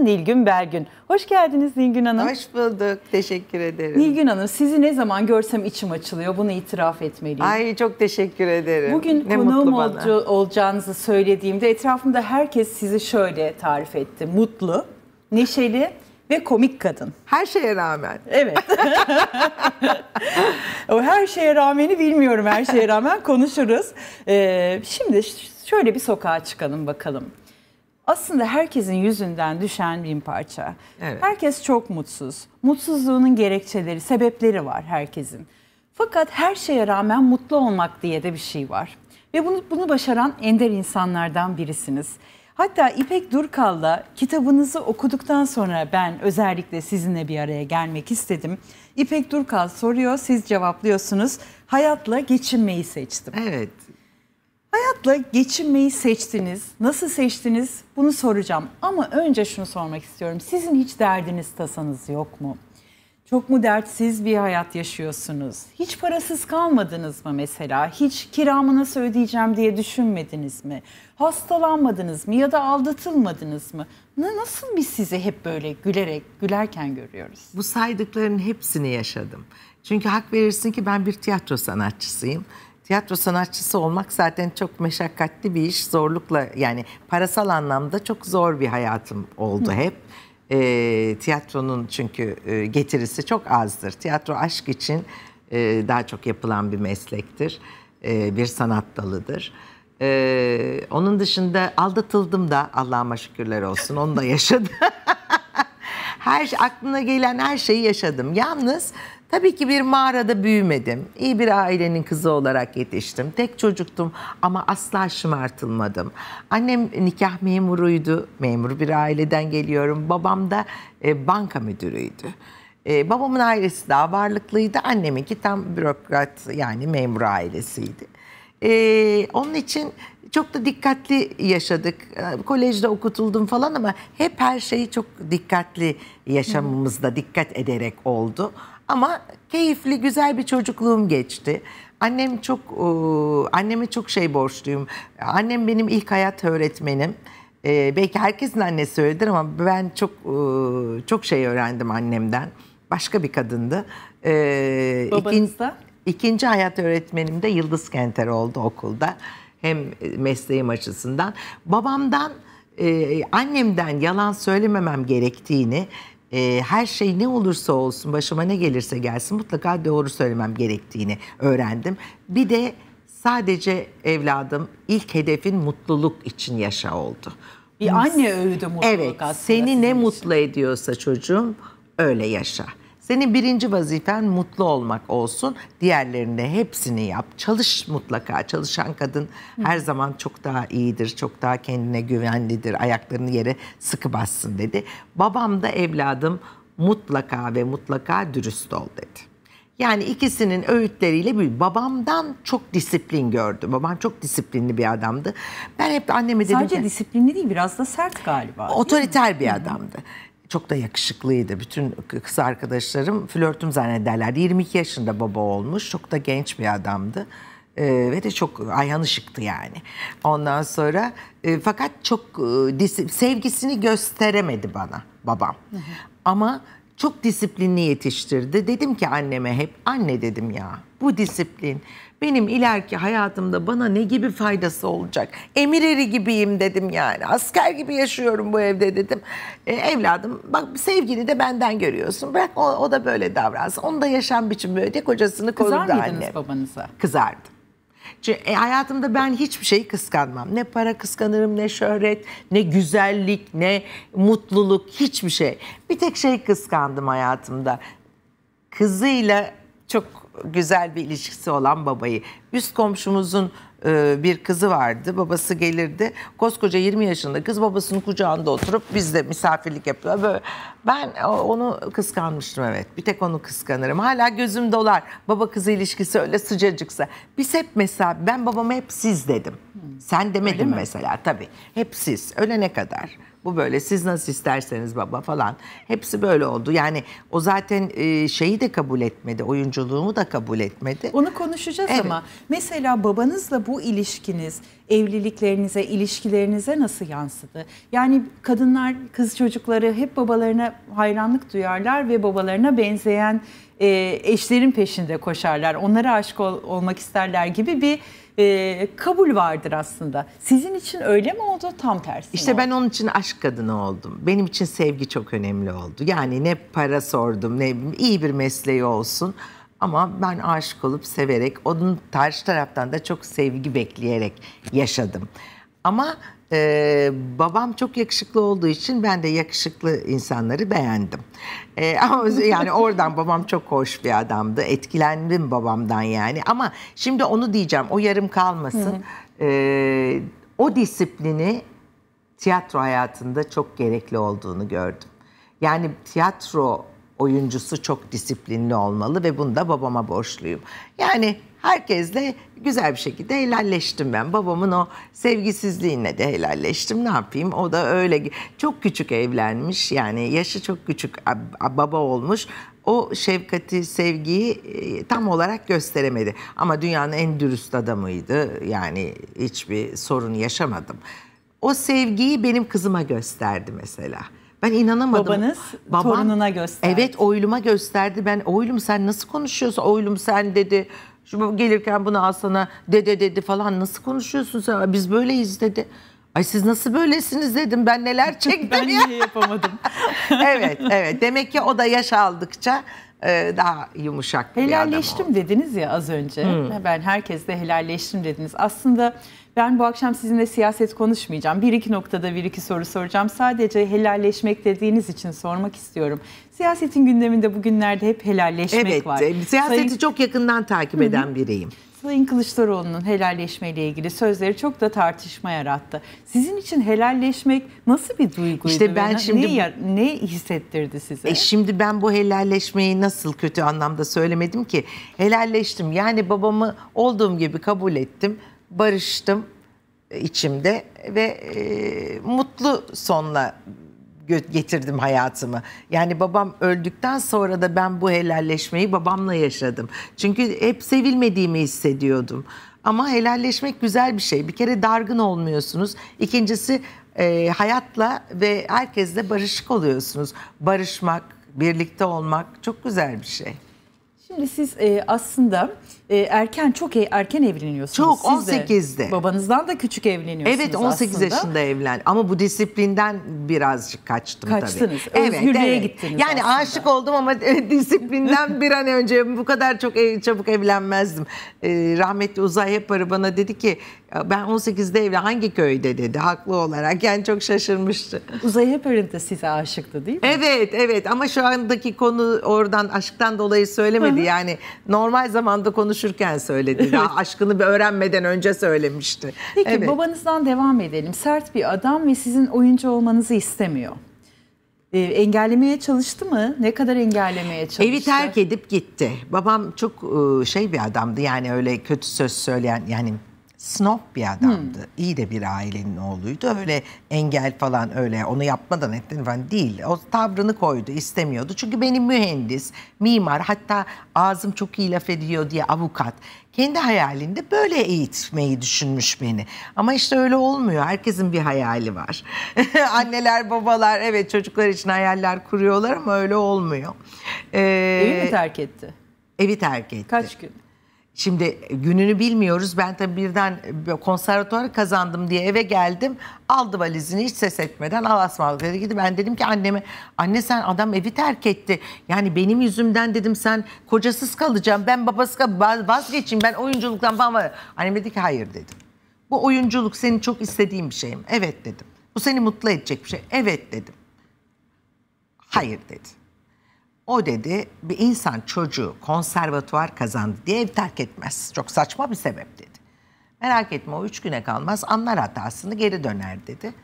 Nilgün Bergün. Hoş geldiniz Nilgün Hanım. Hoş bulduk. Teşekkür ederim. Nilgün Hanım sizi ne zaman görsem içim açılıyor. Bunu itiraf etmeliyim. Ay çok teşekkür ederim. Bugün ne konuğum olca- olacağınızı söylediğimde etrafımda herkes sizi şöyle tarif etti. Mutlu, neşeli ve komik kadın. Her şeye rağmen. Evet. o her şeye rağmeni bilmiyorum. Her şeye rağmen konuşuruz. Ee, şimdi şöyle bir sokağa çıkalım bakalım aslında herkesin yüzünden düşen bin parça. Evet. Herkes çok mutsuz. Mutsuzluğunun gerekçeleri, sebepleri var herkesin. Fakat her şeye rağmen mutlu olmak diye de bir şey var. Ve bunu, bunu başaran ender insanlardan birisiniz. Hatta İpek Durkal'la kitabınızı okuduktan sonra ben özellikle sizinle bir araya gelmek istedim. İpek Durkal soruyor, siz cevaplıyorsunuz. Hayatla geçinmeyi seçtim. Evet. Hayatla geçinmeyi seçtiniz. Nasıl seçtiniz? Bunu soracağım. Ama önce şunu sormak istiyorum. Sizin hiç derdiniz tasanız yok mu? Çok mu dertsiz bir hayat yaşıyorsunuz? Hiç parasız kalmadınız mı mesela? Hiç kiramı nasıl ödeyeceğim diye düşünmediniz mi? Hastalanmadınız mı ya da aldatılmadınız mı? Nasıl biz sizi hep böyle gülerek, gülerken görüyoruz? Bu saydıkların hepsini yaşadım. Çünkü hak verirsin ki ben bir tiyatro sanatçısıyım tiyatro sanatçısı olmak zaten çok meşakkatli bir iş. Zorlukla yani parasal anlamda çok zor bir hayatım oldu Hı. hep. E, tiyatronun çünkü e, getirisi çok azdır. Tiyatro aşk için e, daha çok yapılan bir meslektir. E, bir sanat dalıdır. E, onun dışında aldatıldım da Allah'ıma şükürler olsun onu da yaşadım. her şey, aklına gelen her şeyi yaşadım. Yalnız Tabii ki bir mağarada büyümedim. İyi bir ailenin kızı olarak yetiştim. Tek çocuktum ama asla şımartılmadım. Annem nikah memuruydu. Memur bir aileden geliyorum. Babam da e, banka müdürüydü. E, babamın ailesi daha varlıklıydı. Anneminki tam bürokrat yani memur ailesiydi. E, onun için çok da dikkatli yaşadık. E, kolejde okutuldum falan ama hep her şeyi çok dikkatli yaşamımızda dikkat ederek oldu. Ama keyifli, güzel bir çocukluğum geçti. Annem çok, e, anneme çok şey borçluyum. Annem benim ilk hayat öğretmenim. E, belki herkesin annesi öyledir ama ben çok e, çok şey öğrendim annemden. Başka bir kadındı. Ee, Babanız da? İkinci hayat öğretmenim de Yıldız Kenter oldu okulda. Hem mesleğim açısından. Babamdan, annemden yalan söylememem gerektiğini, e, her şey ne olursa olsun başıma ne gelirse gelsin mutlaka doğru söylemem gerektiğini öğrendim. Bir de sadece evladım ilk hedefin mutluluk için yaşa oldu. Bir anne övdü mutluluk evet, aslında. Evet seni ne için. mutlu ediyorsa çocuğum öyle yaşa. Senin birinci vazifen mutlu olmak olsun. Diğerlerinde hepsini yap. Çalış mutlaka. Çalışan kadın her zaman çok daha iyidir. Çok daha kendine güvenlidir. Ayaklarını yere sıkı bassın dedi. Babam da evladım mutlaka ve mutlaka dürüst ol dedi. Yani ikisinin öğütleriyle bir Babamdan çok disiplin gördüm. Babam çok disiplinli bir adamdı. Ben hep anneme dedim Sadece ki... Sadece disiplinli değil biraz da sert galiba. Otoriter bir adamdı çok da yakışıklıydı. Bütün kız arkadaşlarım flörtüm zannederlerdi. 22 yaşında baba olmuş. Çok da genç bir adamdı. E, ve de çok Ayhan Işık'tı yani. Ondan sonra e, fakat çok e, sevgisini gösteremedi bana babam. Ama çok disiplinli yetiştirdi. Dedim ki anneme hep anne dedim ya bu disiplin benim ileriki hayatımda bana ne gibi faydası olacak? Emir eri gibiyim dedim yani. Asker gibi yaşıyorum bu evde dedim. E, evladım bak sevgini de benden görüyorsun. Bırak o, o da böyle davransın. Onun da yaşam biçimi böyle diye kocasını korurdu annem. Kızar mıydınız babanıza? Kızardım. E, hayatımda ben hiçbir şeyi kıskanmam. Ne para kıskanırım, ne şöhret, ne güzellik, ne mutluluk, hiçbir şey. Bir tek şey kıskandım hayatımda. Kızıyla çok güzel bir ilişkisi olan babayı. Üst komşumuzun e, bir kızı vardı. Babası gelirdi. Koskoca 20 yaşında kız babasının kucağında oturup biz de misafirlik yapıyor. Böyle. Ben e, onu kıskanmıştım evet. Bir tek onu kıskanırım. Hala gözüm dolar. Baba kızı ilişkisi öyle sıcacıksa. Biz hep mesela ben babama hep siz dedim. Sen demedin mesela tabii. Hep siz. Ölene kadar bu böyle siz nasıl isterseniz baba falan. Hepsi böyle oldu. Yani o zaten e, şeyi de kabul etmedi. Oyunculuğumu da kabul etmedi. Onu konuşacağız evet. ama mesela babanızla bu ilişkiniz evliliklerinize, ilişkilerinize nasıl yansıdı? Yani kadınlar, kız çocukları hep babalarına hayranlık duyarlar ve babalarına benzeyen e, eşlerin peşinde koşarlar. Onlara aşık ol, olmak isterler gibi bir e, kabul vardır aslında. Sizin için öyle mi oldu tam tersi İşte oldu? ben onun için aşk kadını oldum. Benim için sevgi çok önemli oldu. Yani ne para sordum ne iyi bir mesleği olsun. Ama ben aşık olup severek, onun karşı taraftan da çok sevgi bekleyerek yaşadım. Ama ee, babam çok yakışıklı olduğu için ben de yakışıklı insanları beğendim. Ee, ama yani oradan babam çok hoş bir adamdı. Etkilendim babamdan yani. Ama şimdi onu diyeceğim. O yarım kalmasın. Ee, o disiplini tiyatro hayatında çok gerekli olduğunu gördüm. Yani tiyatro oyuncusu çok disiplinli olmalı ve bunu da babama borçluyum. Yani herkesle güzel bir şekilde helalleştim ben. Babamın o sevgisizliğine de helalleştim. Ne yapayım? O da öyle çok küçük evlenmiş. Yani yaşı çok küçük baba olmuş. O şefkati, sevgiyi e, tam olarak gösteremedi. Ama dünyanın en dürüst adamıydı. Yani hiçbir sorun yaşamadım. O sevgiyi benim kızıma gösterdi mesela. Ben inanamadım. Babanız Babam, torununa gösterdi. Evet oyluma gösterdi. Ben oylum sen nasıl konuşuyorsun? Oylum sen dedi. Şu gelirken bunu alsana dede dedi falan nasıl konuşuyorsun sen? Biz böyleyiz dedi. Ay siz nasıl böylesiniz dedim ben neler çektim ben ya. Ben niye yapamadım? evet evet demek ki o da yaş aldıkça e, daha yumuşak bir adam Helalleştim dediniz ya az önce. Hmm. Ben herkeste helalleştim dediniz. Aslında ben bu akşam sizinle siyaset konuşmayacağım. Bir iki noktada bir iki soru soracağım. Sadece helalleşmek dediğiniz için sormak istiyorum. Siyasetin gündeminde bugünlerde hep helalleşmek evet, var. Evet, siyaseti Sayın... çok yakından takip eden biriyim. Sayın Kılıçdaroğlu'nun helalleşme ile ilgili sözleri çok da tartışma yarattı. Sizin için helalleşmek nasıl bir duyguydu? İşte ben şimdi ne, ne hissettirdi size? E şimdi ben bu helalleşmeyi nasıl kötü anlamda söylemedim ki. Helalleştim. Yani babamı olduğum gibi kabul ettim barıştım e, içimde ve e, mutlu sonla getirdim hayatımı. Yani babam öldükten sonra da ben bu helalleşmeyi babamla yaşadım. Çünkü hep sevilmediğimi hissediyordum. Ama helalleşmek güzel bir şey. Bir kere dargın olmuyorsunuz. İkincisi e, hayatla ve herkesle barışık oluyorsunuz. Barışmak, birlikte olmak çok güzel bir şey. Şimdi siz e, aslında e, erken çok e, erken evleniyorsunuz. Çok Siz 18'de. babanızdan da küçük evleniyorsunuz Evet 18 aslında. yaşında evlen ama bu disiplinden birazcık kaçtım Kaçtınız. tabii. Özgürlüğe gittiniz Yani aslında. aşık oldum ama disiplinden bir an önce bu kadar çok ev, çabuk evlenmezdim. Ee, rahmetli Uzay Yaparı bana dedi ki ee, ben 18'de evli hangi köyde dedi haklı olarak yani çok şaşırmıştı. Uzay hep de size aşıktı değil mi? Evet evet ama şu andaki konu oradan aşktan dolayı söylemedi yani normal zamanda konuşurken söyledi. Daha aşkını bir öğrenmeden önce söylemişti. Peki evet. babanızdan devam edelim. Sert bir adam ve sizin oyuncu olmanızı istemiyor. Ee, engellemeye çalıştı mı? Ne kadar engellemeye çalıştı? Evi terk edip gitti. Babam çok ıı, şey bir adamdı yani öyle kötü söz söyleyen yani snob bir adamdı. Hmm. İyi de bir ailenin oğluydu. Öyle engel falan öyle onu yapmadan ettin falan değil. O tavrını koydu istemiyordu. Çünkü benim mühendis, mimar hatta ağzım çok iyi laf ediyor diye avukat. Kendi hayalinde böyle eğitmeyi düşünmüş beni. Ama işte öyle olmuyor. Herkesin bir hayali var. Anneler, babalar evet çocuklar için hayaller kuruyorlar ama öyle olmuyor. Ee, Evi mi terk etti? Evi terk etti. Kaç gün? Şimdi gününü bilmiyoruz. Ben tabii birden konservatuarı kazandım diye eve geldim. Aldı valizini hiç ses etmeden alasmalık dedi. Gidi ben dedim ki anneme anne sen adam evi terk etti. Yani benim yüzümden dedim sen kocasız kalacağım. Ben babası vazgeçeyim ben oyunculuktan falan var. Annem dedi ki hayır dedim. Bu oyunculuk senin çok istediğin bir şeyim. Evet dedim. Bu seni mutlu edecek bir şey. Evet dedim. Hayır dedi. O dedi bir insan çocuğu konservatuvar kazandı diye ev terk etmez. Çok saçma bir sebep dedi. Merak etme o üç güne kalmaz anlar hatasını geri döner dedi.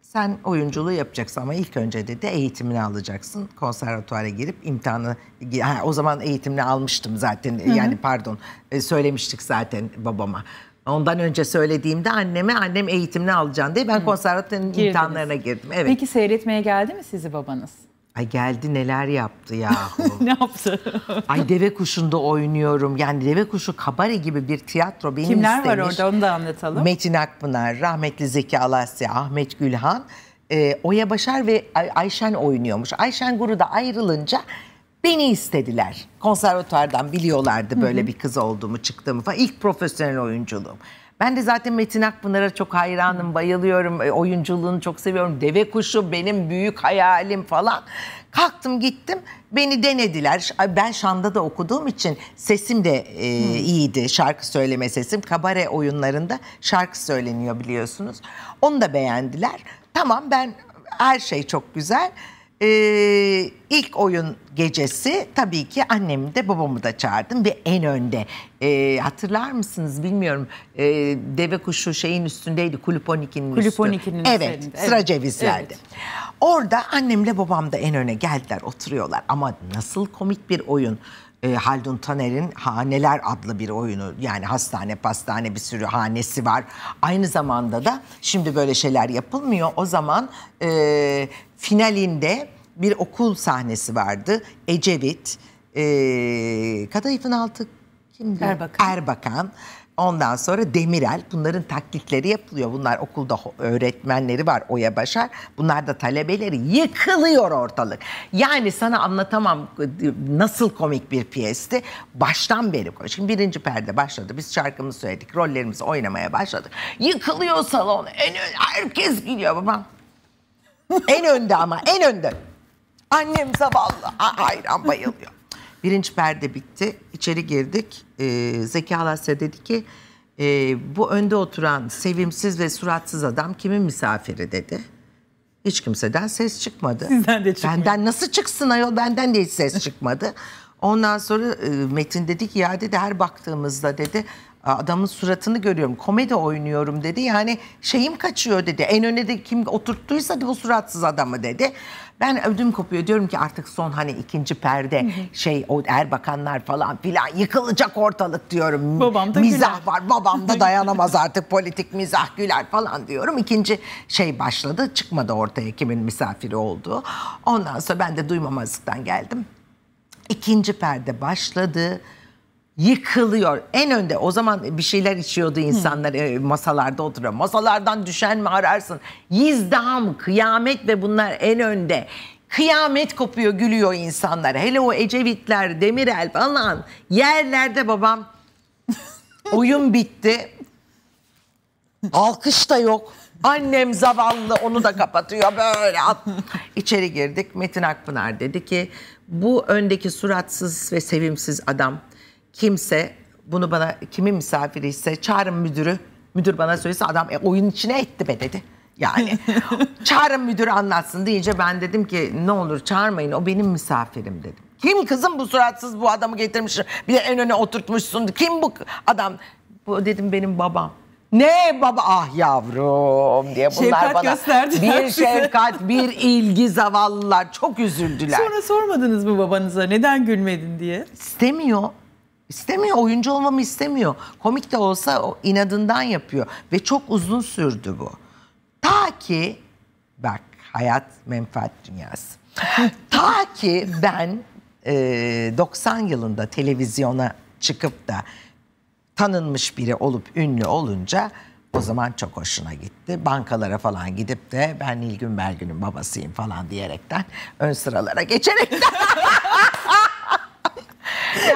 Sen oyunculuğu yapacaksın ama ilk önce dedi eğitimini alacaksın. Konservatuara girip imtihanı ha, o zaman eğitimini almıştım zaten Hı-hı. yani pardon e, söylemiştik zaten babama. Ondan önce söylediğimde anneme annem eğitimini alacağım diye ben konservatuvarın imtihanlarına girdim. Evet. Peki seyretmeye geldi mi sizi babanız? Ay geldi neler yaptı ya. ne yaptı? Ay deve kuşunda oynuyorum. Yani deve kuşu kabare gibi bir tiyatro benim Kimler istemiş. var orada onu da anlatalım. Metin Akpınar, rahmetli Zeki Alasya, Ahmet Gülhan, e, Oya Başar ve Ay- Ayşen oynuyormuş. Ayşen Guru da ayrılınca beni istediler. Konservatuardan biliyorlardı böyle Hı-hı. bir kız olduğumu, çıktığımı falan. İlk profesyonel oyunculuğum. Ben de zaten Metin Akpınar'a çok hayranım, bayılıyorum. E, oyunculuğunu çok seviyorum. Deve kuşu benim büyük hayalim falan. Kalktım gittim. Beni denediler. Ben Şam'da da okuduğum için sesim de e, hmm. iyiydi. Şarkı söyleme sesim. Kabare oyunlarında şarkı söyleniyor biliyorsunuz. Onu da beğendiler. Tamam ben her şey çok güzel e, ilk oyun gecesi tabii ki annemi de babamı da çağırdım ve en önde e, hatırlar mısınız bilmiyorum e, deve kuşu şeyin üstündeydi kulüp 12'nin kulüp evet, üstünde. Sıra evet. cevizlerdi. Evet. Orada annemle babam da en öne geldiler oturuyorlar ama nasıl komik bir oyun e, Haldun Taner'in Haneler adlı bir oyunu yani hastane pastane bir sürü hanesi var. Aynı zamanda da şimdi böyle şeyler yapılmıyor. O zaman e, finalinde bir okul sahnesi vardı. Ecevit, e, Kadayıf'ın altı kimdi? Erbakan. Erbakan Ondan sonra Demirel bunların taklitleri yapılıyor. Bunlar okulda öğretmenleri var Oya Başar. Bunlar da talebeleri. Yıkılıyor ortalık. Yani sana anlatamam nasıl komik bir piyesti. Baştan beri komik. Şimdi birinci perde başladı. Biz şarkımızı söyledik. Rollerimizi oynamaya başladık. Yıkılıyor salon. En ön, herkes gidiyor baba. en önde ama en önde. Annem zavallı. Hayran bayılıyor. Birinci perde bitti. İçeri girdik. E, Zeki Alasya dedi ki e, bu önde oturan sevimsiz ve suratsız adam kimin misafiri dedi. Hiç kimseden ses çıkmadı. Sizden de çıkmıyor. Benden nasıl çıksın ayol benden de hiç ses çıkmadı. Ondan sonra e, Metin dedi ki ya dedi her baktığımızda dedi adamın suratını görüyorum komedi oynuyorum dedi. Yani şeyim kaçıyor dedi en önde de kim oturttuysa bu suratsız adamı dedi. Ben ödüm kopuyor diyorum ki artık son hani ikinci perde şey o Erbakanlar falan filan yıkılacak ortalık diyorum. Babam da mizah güler. var babam da dayanamaz artık politik mizah güler falan diyorum. İkinci şey başladı çıkmadı ortaya kimin misafiri olduğu. Ondan sonra ben de duymamazlıktan geldim. İkinci perde başladı yıkılıyor. En önde o zaman bir şeyler içiyordu insanlar e, masalarda oturuyor. Masalardan düşen mi ararsın? Yizdam, kıyamet ve bunlar en önde. Kıyamet kopuyor, gülüyor insanlar. Hele o Ecevitler, Demirel falan yerlerde babam oyun bitti. Alkış da yok. Annem zavallı onu da kapatıyor böyle. İçeri girdik. Metin Akpınar dedi ki bu öndeki suratsız ve sevimsiz adam kimse bunu bana kimin misafiri ise çağırın müdürü. Müdür bana söylese adam e, oyun içine etti be dedi. Yani çağırın müdürü anlatsın deyince ben dedim ki ne olur çağırmayın o benim misafirim dedim. Kim kızım bu suratsız bu adamı getirmiş bir de en öne oturtmuşsun kim bu adam? Bu dedim benim babam. Ne baba ah yavrum diye bunlar şefkat bana gösterdiler bir size. bir ilgi zavallılar çok üzüldüler. Sonra sormadınız mı babanıza neden gülmedin diye? İstemiyor. İstemiyor, oyuncu olmamı istemiyor. Komik de olsa o inadından yapıyor. Ve çok uzun sürdü bu. Ta ki, bak hayat menfaat dünyası. Ta ki ben e, 90 yılında televizyona çıkıp da tanınmış biri olup ünlü olunca o zaman çok hoşuna gitti. Bankalara falan gidip de ben Nilgün Belgün'ün babasıyım falan diyerekten ön sıralara geçerekten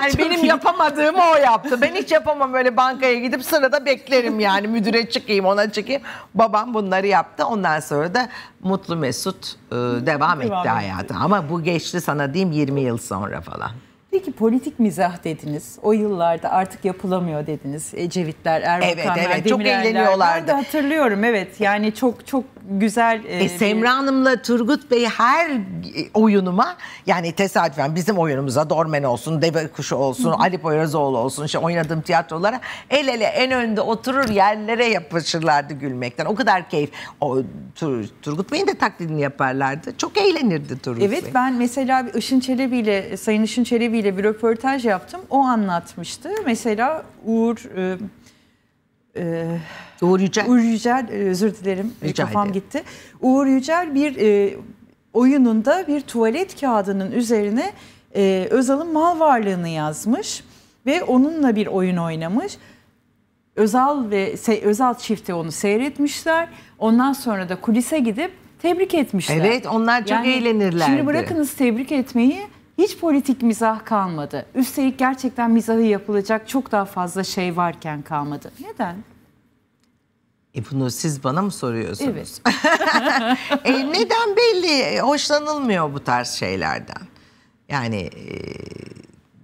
Yani benim yapamadığımı o yaptı. Ben hiç yapamam böyle bankaya gidip sırada beklerim yani müdüre çıkayım ona çıkayım. Babam bunları yaptı. Ondan sonra da mutlu mesut e, devam etti hayatı. Ama bu geçti sana diyeyim 20 yıl sonra falan. Peki politik mizah dediniz. O yıllarda artık yapılamıyor dediniz. Ecevitler, Erbakanlar, Evet, evet, çok Demirel'ler. Ben de hatırlıyorum evet. Yani çok çok güzel. E, e Semra bir... Hanım'la Turgut Bey her e, oyunuma yani tesadüfen bizim oyunumuza Dormen olsun, Deve Kuşu olsun, Ali Poyrazoğlu olsun işte oynadığım tiyatrolara el ele en önde oturur yerlere yapışırlardı gülmekten. O kadar keyif. O, Tur, Turgut Bey'in de taklidini yaparlardı. Çok eğlenirdi Turgut evet, Bey. Evet ben mesela Işın Çelebi ile Sayın Işın Çelebi ile bir röportaj yaptım. O anlatmıştı. Mesela Uğur e, ee, Uğur Yücel. Uğur Yücel e, özür dilerim e, Rica kafam ederim. gitti. Uğur Yücel bir e, oyununda bir tuvalet kağıdının üzerine e, Özal'ın mal varlığını yazmış ve onunla bir oyun oynamış. Özal ve Özal çifti onu seyretmişler. Ondan sonra da kulise gidip tebrik etmişler. Evet onlar çok yani, eğlenirlerdi. Şimdi bırakınız tebrik etmeyi hiç politik mizah kalmadı. Üstelik gerçekten mizahı yapılacak çok daha fazla şey varken kalmadı. Neden? E bunu siz bana mı soruyorsunuz? Evet. e neden belli? E, hoşlanılmıyor bu tarz şeylerden. Yani e,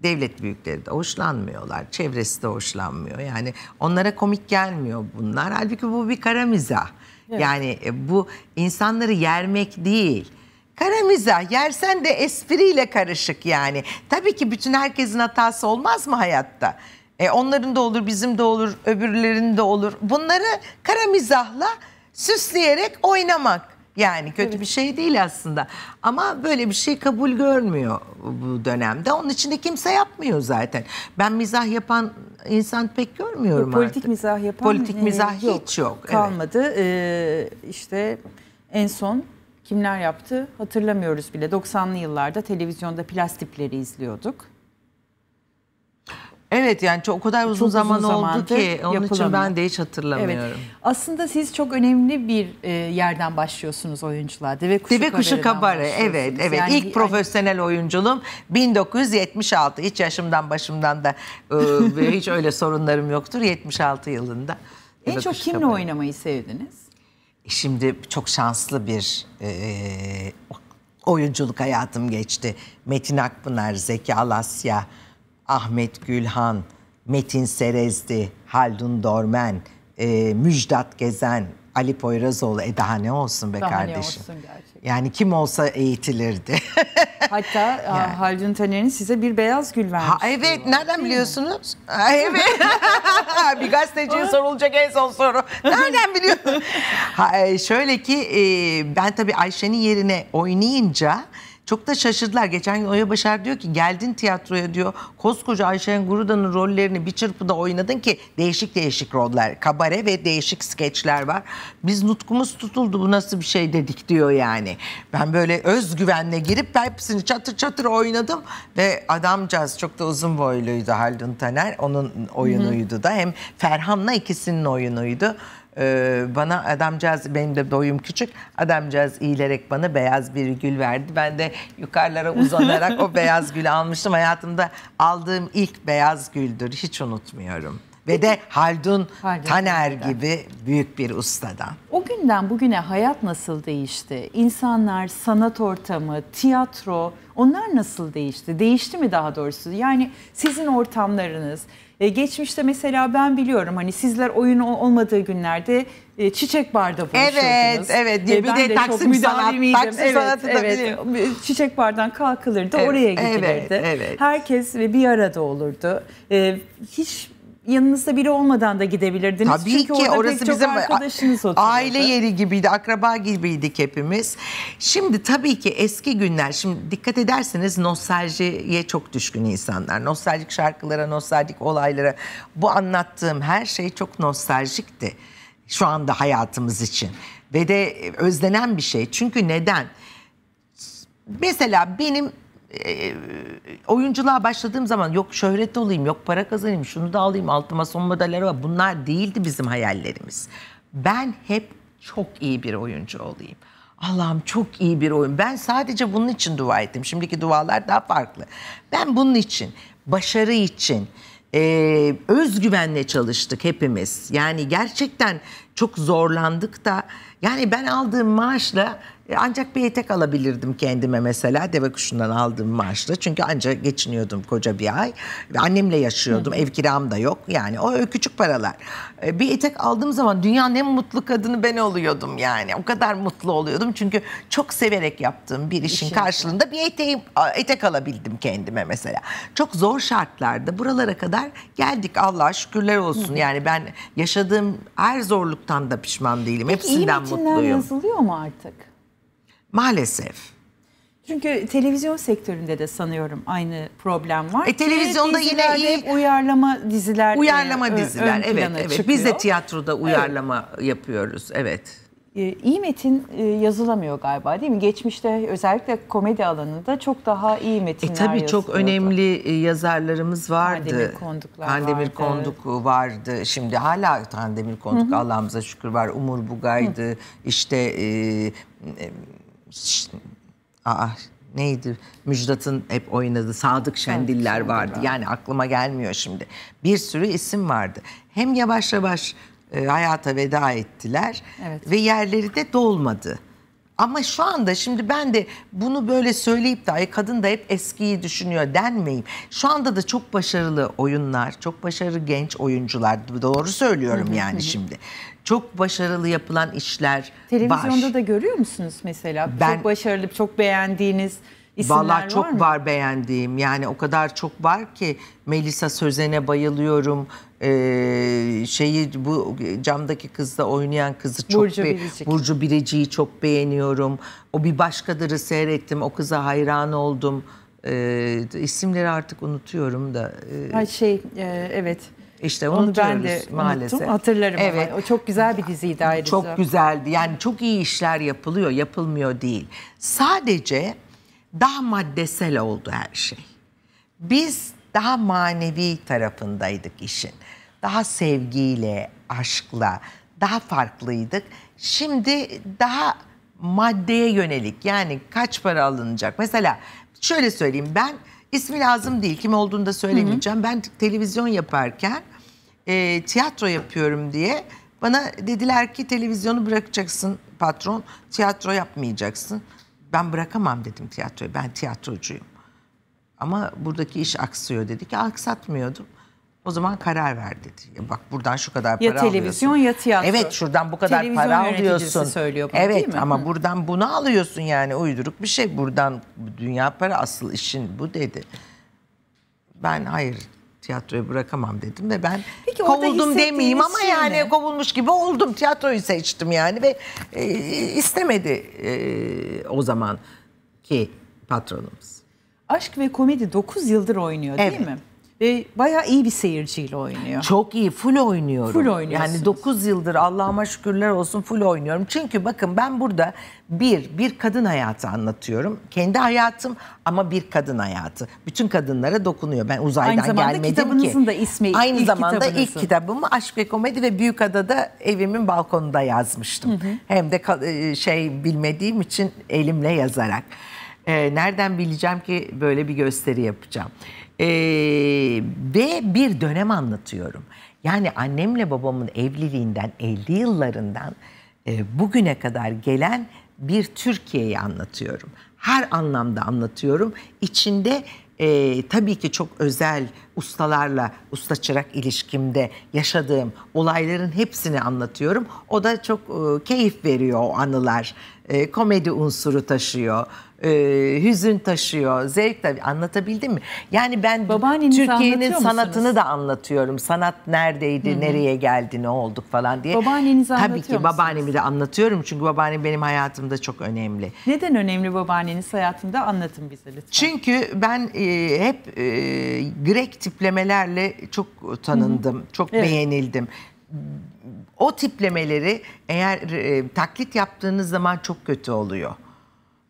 devlet büyükleri de hoşlanmıyorlar. Çevresi de hoşlanmıyor. Yani onlara komik gelmiyor bunlar. Halbuki bu bir kara mizah. Evet. Yani e, bu insanları yermek değil. Kara mizah yersen de espriyle karışık yani. Tabii ki bütün herkesin hatası olmaz mı hayatta? E, onların da olur, bizim de olur, öbürlerinin de olur. Bunları kara mizahla süsleyerek oynamak. Yani kötü evet. bir şey değil aslında. Ama böyle bir şey kabul görmüyor bu dönemde. Onun için de kimse yapmıyor zaten. Ben mizah yapan insan pek görmüyorum politik artık. Politik mizah yapan Politik mizah e, hiç yok. yok. Kalmadı. Evet. Ee, işte en son Kimler yaptı hatırlamıyoruz bile. 90'lı yıllarda televizyonda plastipleri izliyorduk. Evet yani çok, o kadar uzun, çok zaman uzun zaman oldu ki onun için ben de hiç hatırlamıyorum. Evet. Aslında siz çok önemli bir e, yerden başlıyorsunuz oyunculuğa. Deve Kuşu, Deve Kuşu Kabare evet evet yani, ilk profesyonel oyunculuğum 1976 hiç yaşımdan başımdan da e, hiç öyle sorunlarım yoktur 76 yılında. Deve en çok kimle kabarı. oynamayı sevdiniz? Şimdi çok şanslı bir e, e, oyunculuk hayatım geçti. Metin Akpınar, Zeki Alasya, Ahmet Gülhan, Metin Serezli, Haldun Dormen, e, Müjdat Gezen, Ali Poyrazoğlu. E daha ne olsun be daha kardeşim. Ne olsun gerçekten. Yani kim olsa eğitilirdi. Hatta yani. Haldun Taner'in size bir beyaz gül vermiş. Ha, evet, nereden biliyorsunuz? Ha, evet. gazeteciye sorulacak en son soru. Nereden biliyorsun? ha, e, şöyle ki e, ben tabii Ayşe'nin yerine oynayınca çok da şaşırdılar. Geçen gün Oya Başar diyor ki geldin tiyatroya diyor. Koskoca Ayşen Guruda'nın rollerini bir çırpıda oynadın ki değişik değişik roller. Kabare ve değişik skeçler var. Biz nutkumuz tutuldu bu nasıl bir şey dedik diyor yani. Ben böyle özgüvenle girip hepsini çatır çatır oynadım. Ve adamcağız çok da uzun boyluydu Haldun Taner. Onun oyunuydu da. Hem Ferhan'la ikisinin oyunuydu. Ee, bana adamcağız benim de doyum küçük adamcağız iyilerek bana beyaz bir gül verdi. Ben de yukarılara uzanarak o beyaz gülü almıştım. Hayatımda aldığım ilk beyaz güldür. Hiç unutmuyorum. Ve de Haldun, Haldun Taner Taner'den. gibi büyük bir ustadan. O günden bugüne hayat nasıl değişti? İnsanlar, sanat ortamı, tiyatro onlar nasıl değişti? Değişti mi daha doğrusu? Yani sizin ortamlarınız, e, geçmişte mesela ben biliyorum hani sizler oyun olmadığı günlerde e, çiçek barda buluşurdunuz. Evet, evet. E, bir ben de, de Taksim Sanat, Taksim evet, Sanat'ı da biliyorum. Çiçek bardan kalkılırdı, evet, oraya gidilirdi. Evet, evet. Herkes bir arada olurdu. E, hiç yanınızda biri olmadan da gidebilirdiniz. Tabii Çünkü ki orası bizim arkadaşınız oturuyordu. aile yeri gibiydi, akraba gibiydik hepimiz. Şimdi tabii ki eski günler, şimdi dikkat ederseniz nostaljiye çok düşkün insanlar. Nostaljik şarkılara, nostaljik olaylara. Bu anlattığım her şey çok nostaljikti şu anda hayatımız için. Ve de e, özlenen bir şey. Çünkü neden? Mesela benim e, e, oyunculuğa başladığım zaman yok şöhret olayım, yok para kazanayım, şunu da alayım, altıma son modeller var. Bunlar değildi bizim hayallerimiz. Ben hep çok iyi bir oyuncu olayım. Allah'ım çok iyi bir oyun. Ben sadece bunun için dua ettim. Şimdiki dualar daha farklı. Ben bunun için, başarı için, e, özgüvenle çalıştık hepimiz. Yani gerçekten çok zorlandık da. Yani ben aldığım maaşla e, ancak bir etek alabilirdim kendime mesela deve kuşundan aldığım maaşla. Çünkü ancak geçiniyordum koca bir ay. Annemle yaşıyordum. Hı. Ev kiram da yok. Yani o küçük paralar. E, bir etek aldığım zaman dünyanın en mutlu kadını ben oluyordum yani. O kadar mutlu oluyordum. Çünkü çok severek yaptığım bir işin İşin. Şey. karşılığında bir eteğim, etek alabildim kendime mesela. Çok zor şartlarda buralara kadar geldik Allah'a şükürler olsun. Hı. Yani ben yaşadığım her zorluktan da pişman değilim. Peki, Hepsinden iyi metinler mutluyum. yazılıyor mu artık? Maalesef. Çünkü televizyon sektöründe de sanıyorum aynı problem var. E, televizyonda yine iyi uyarlama diziler. E, uyarlama diziler. Ön evet, evet. Çıkıyor. Biz de tiyatroda uyarlama evet. yapıyoruz. Evet. E, iyi metin e, yazılamıyor galiba değil mi? Geçmişte özellikle komedi alanında çok daha iyi metinler e, Tabii çok önemli yazarlarımız vardı. Kandemir Konduklar Kandemir vardı. Konduk vardı. Şimdi hala Kandemir Konduk Hı -hı. Allah'ımıza şükür var. Umur Bugay'dı. Hı. İşte e, e, Aa, neydi Müjdat'ın hep oynadığı Sadık Şendiller vardı. Yani aklıma gelmiyor şimdi. Bir sürü isim vardı. Hem yavaş yavaş e, hayata veda ettiler evet. ve yerleri de dolmadı. Ama şu anda şimdi ben de bunu böyle söyleyip de ay kadın da hep eskiyi düşünüyor denmeyeyim. Şu anda da çok başarılı oyunlar, çok başarılı genç oyuncular. Doğru söylüyorum yani şimdi. Çok başarılı yapılan işler Televizyonda var. da görüyor musunuz mesela? Ben- çok başarılı, çok beğendiğiniz Valla çok var, var beğendiğim yani o kadar çok var ki Melisa Sözen'e bayılıyorum ee, şeyi bu camdaki kızla oynayan kızı çok Burcu, be Burcu Biricik'i çok beğeniyorum o bir başkadırı seyrettim o kıza hayran oldum ee, isimleri artık unutuyorum da ee, şey e, evet işte Onu ben de maalesef. Unuttum, hatırlarım evet. ama o çok güzel bir diziydi ayrıca. Çok güzeldi. Yani çok iyi işler yapılıyor, yapılmıyor değil. Sadece daha maddesel oldu her şey. Biz daha manevi tarafındaydık işin. Daha sevgiyle, aşkla daha farklıydık. Şimdi daha maddeye yönelik yani kaç para alınacak. Mesela şöyle söyleyeyim ben ismi lazım değil kim olduğunu da söylemeyeceğim. Hı hı. Ben televizyon yaparken e, tiyatro yapıyorum diye bana dediler ki televizyonu bırakacaksın patron tiyatro yapmayacaksın ben bırakamam dedim tiyatroyu. Ben tiyatrocuyum. Ama buradaki iş aksıyor dedi ki aksatmıyordum. O zaman karar ver dedi. bak buradan şu kadar ya para alıyorsun. Ya televizyon ya tiyatro. Evet şuradan bu kadar televizyon para alıyorsun. söylüyor bunu evet, değil mi? ama Hı. buradan bunu alıyorsun yani uyduruk bir şey. Buradan dünya para asıl işin bu dedi. Ben hayır tiyatroyu bırakamam dedim de ben Peki, kovuldum demeyeyim ama şey yani ne? kovulmuş gibi oldum. Tiyatroyu seçtim yani ve e, istemedi e, o zaman ki patronumuz. Aşk ve komedi 9 yıldır oynuyor evet. değil mi? ve bayağı iyi bir seyirciyle oynuyor. Çok iyi, full oynuyorum. Full oynuyorsunuz. Yani 9 yıldır Allah'ıma şükürler olsun full oynuyorum. Çünkü bakın ben burada bir, bir kadın hayatı anlatıyorum. Kendi hayatım ama bir kadın hayatı. Bütün kadınlara dokunuyor. Ben uzaydan gelmedim ki. Aynı zamanda kitabınızın da ismi. Aynı ilk zamanda kitabınızın. ilk kitabımı Aşk ve Komedi ve Büyükada'da evimin balkonunda yazmıştım. Hı hı. Hem de e, şey bilmediğim için elimle yazarak. Ee, nereden bileceğim ki böyle bir gösteri yapacağım. Ee, ve bir dönem anlatıyorum. Yani annemle babamın evliliğinden 50 yıllarından e, bugüne kadar gelen bir Türkiye'yi anlatıyorum. Her anlamda anlatıyorum. İçinde e, tabii ki çok özel ustalarla, usta çırak ilişkimde yaşadığım olayların hepsini anlatıyorum. O da çok e, keyif veriyor o anılar e, komedi unsuru taşıyor. E, hüzün taşıyor, zevk tabii. Anlatabildim mi? Yani ben Türkiye'nin sanatını musunuz? da anlatıyorum. Sanat neredeydi, Hı-hı. nereye geldi, ne olduk falan diye. Babaannenizi tabii anlatıyor Tabii ki babaannemi musunuz? de anlatıyorum. Çünkü babaannem benim hayatımda çok önemli. Neden önemli babaanneniz hayatında? Anlatın bize lütfen. Çünkü ben e, hep e, Grek tiplemelerle çok tanındım. Hı-hı. Çok evet. beğenildim o tiplemeleri eğer e, taklit yaptığınız zaman çok kötü oluyor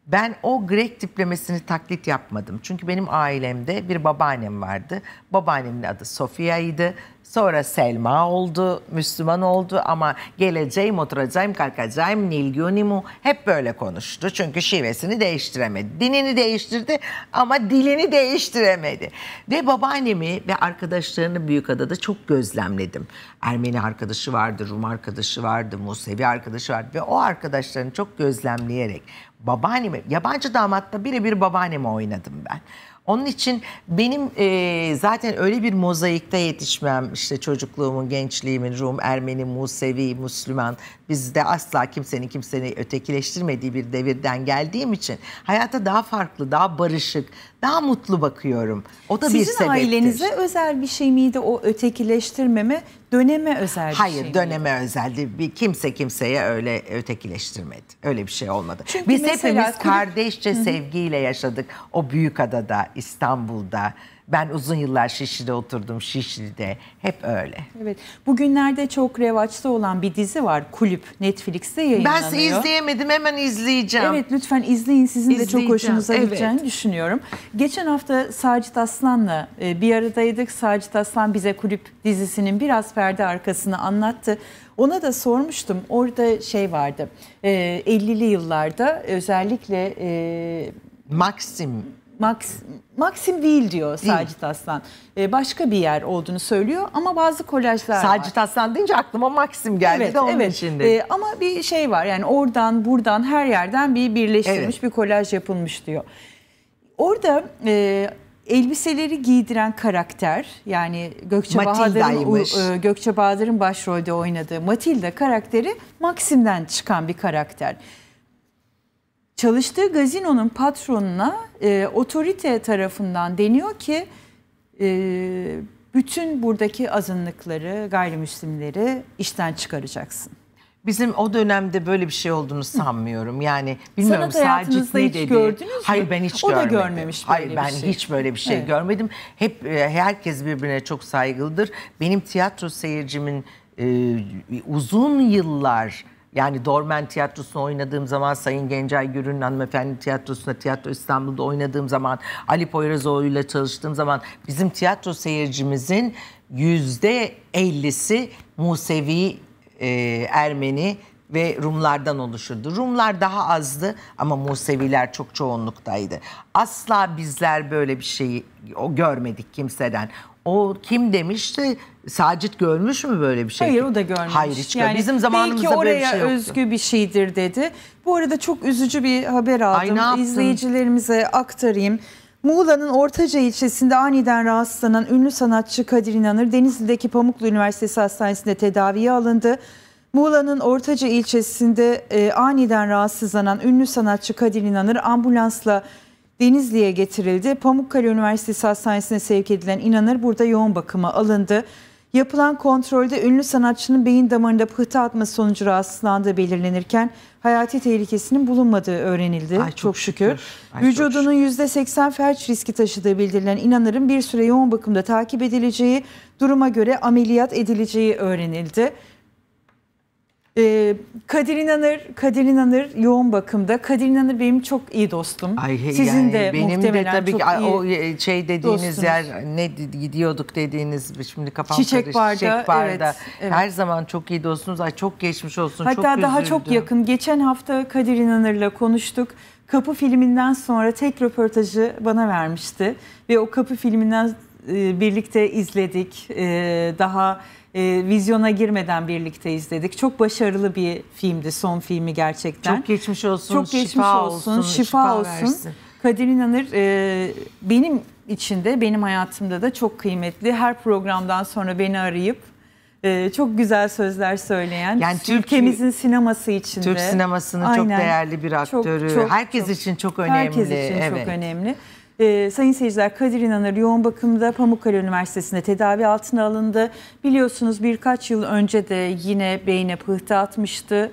ben o Greg tiplemesini taklit yapmadım. Çünkü benim ailemde bir babaannem vardı. Babaannemin adı Sofia'ydı. Sonra Selma oldu, Müslüman oldu ama geleceğim, oturacağım, kalkacağım, Nilgunimu hep böyle konuştu. Çünkü şivesini değiştiremedi. Dinini değiştirdi ama dilini değiştiremedi. Ve babaannemi ve arkadaşlarını Büyükada'da çok gözlemledim. Ermeni arkadaşı vardı, Rum arkadaşı vardı, Musevi arkadaşı vardı ve o arkadaşlarını çok gözlemleyerek babaannemi, yabancı damatta birebir babaannemi oynadım ben. Onun için benim e, zaten öyle bir mozaikte yetişmem işte çocukluğumun, gençliğimin, Rum, Ermeni, Musevi, Müslüman bizde asla kimsenin kimseni ötekileştirmediği bir devirden geldiğim için hayata daha farklı, daha barışık, daha mutlu bakıyorum. O da Sizin bir sebeptir. Sizin ailenize özel bir şey miydi o ötekileştirmeme? Döneme özel bir Hayır, şey döneme özeldi. Bir kimse kimseye öyle ötekileştirmedi. Öyle bir şey olmadı. Çünkü Biz mesela... hepimiz kardeşçe Hı sevgiyle yaşadık. O büyük adada, İstanbul'da. Ben uzun yıllar Şişli'de oturdum Şişli'de. Hep öyle. Evet. Bugünlerde çok revaçta olan bir dizi var Kulüp Netflix'te yayınlanıyor. Ben size izleyemedim hemen izleyeceğim. Evet lütfen izleyin sizin de çok hoşunuza evet. gideceğini düşünüyorum. Geçen hafta Sacit Aslan'la e, bir aradaydık. Sacit Aslan bize Kulüp dizisinin biraz perde arkasını anlattı. Ona da sormuştum. Orada şey vardı. 50'li e, yıllarda özellikle e, Maxim Max, Maxim değil diyor değil. Sacit Aslan. Ee, başka bir yer olduğunu söylüyor ama bazı kolajlar Sacit var. Sacit Aslan deyince aklıma Maxim geldi evet, de onun evet. için Ee, ama bir şey var yani oradan buradan her yerden bir birleştirilmiş evet. bir kolaj yapılmış diyor. Orada e, elbiseleri giydiren karakter yani Gökçe Bahadır'ın e, Gökçe Bahadır'ın başrolde oynadığı Matilda karakteri Maxim'den çıkan bir karakter çalıştığı gazinonun patronuna e, otorite tarafından deniyor ki e, bütün buradaki azınlıkları, gayrimüslimleri işten çıkaracaksın. Bizim o dönemde böyle bir şey olduğunu sanmıyorum. Yani bilmiyorum Sanat sadece ne hiç dedi. gördünüz mü? Hayır ben hiç o görmedim. O da görmemiş böyle Hayır, bir ben şey. hiç böyle bir şey evet. görmedim. Hep e, herkes birbirine çok saygılıdır. Benim tiyatro seyircimin e, uzun yıllar yani Dormen tiyatrosunda oynadığım zaman Sayın Gencay Gür'ün hanımefendi tiyatrosunda, Tiyatro İstanbul'da oynadığım zaman, Ali Poyrazoğlu ile çalıştığım zaman bizim tiyatro seyircimizin yüzde ellisi Musevi, e, Ermeni ve Rumlardan oluşurdu. Rumlar daha azdı ama Museviler çok çoğunluktaydı. Asla bizler böyle bir şeyi görmedik kimseden. O kim demişti? Sacit görmüş mü böyle bir şey? Hayır o da görmüş. Hayır hiç yani, Bizim zamanımızda böyle bir şey yoktu. Belki oraya özgü bir şeydir dedi. Bu arada çok üzücü bir haber aldım. Ay, İzleyicilerimize aktarayım. Muğla'nın Ortaca ilçesinde aniden rahatsızlanan ünlü sanatçı Kadir İnanır Denizli'deki Pamuklu Üniversitesi Hastanesi'nde tedaviye alındı. Muğla'nın Ortaca ilçesinde e, aniden rahatsızlanan ünlü sanatçı Kadir İnanır ambulansla Denizli'ye getirildi. Pamukkale Üniversitesi Hastanesi'ne sevk edilen İnanır burada yoğun bakıma alındı. Yapılan kontrolde ünlü sanatçının beyin damarında pıhtı atması sonucu rahatsızlandığı belirlenirken hayati tehlikesinin bulunmadığı öğrenildi. Ay çok, çok şükür. şükür. Ay Vücudunun çok şükür. %80 felç riski taşıdığı bildirilen İnanır'ın bir süre yoğun bakımda takip edileceği, duruma göre ameliyat edileceği öğrenildi. Ee, Kadir İnanır, Kadir İnanır yoğun bakımda. Kadir İnanır benim çok iyi dostum. Ay, Sizin yani de benim muhtemelen de tabii çok ki, iyi o e, şey dediğiniz dostunuz. yer ne gidiyorduk dediğiniz şimdi kafam Çiçek karıştı. Çiçek Barda. Evet, evet. Her zaman çok iyi dostunuz. Ay çok geçmiş olsun. Hatta çok daha çok yakın. Geçen hafta Kadir İnanır'la konuştuk. Kapı filminden sonra tek röportajı bana vermişti ve o kapı filminden e, birlikte izledik. E, daha e, vizyona girmeden birlikte izledik. Çok başarılı bir filmdi son filmi gerçekten. Çok geçmiş olsun. Çok geçmiş şifa olsun, şifa, olsun. Kadir İnanır benim içinde, benim hayatımda da çok kıymetli. Her programdan sonra beni arayıp çok güzel sözler söyleyen, yani Türk, ülkemizin sineması için Türk sinemasının Aynen. çok değerli bir aktörü. Çok, çok, herkes çok, için çok önemli. Herkes için evet. çok önemli. E, sayın seyirciler Kadir İnanır yoğun bakımda Pamukkale Üniversitesi'nde tedavi altına alındı. Biliyorsunuz birkaç yıl önce de yine beyne pıhtı atmıştı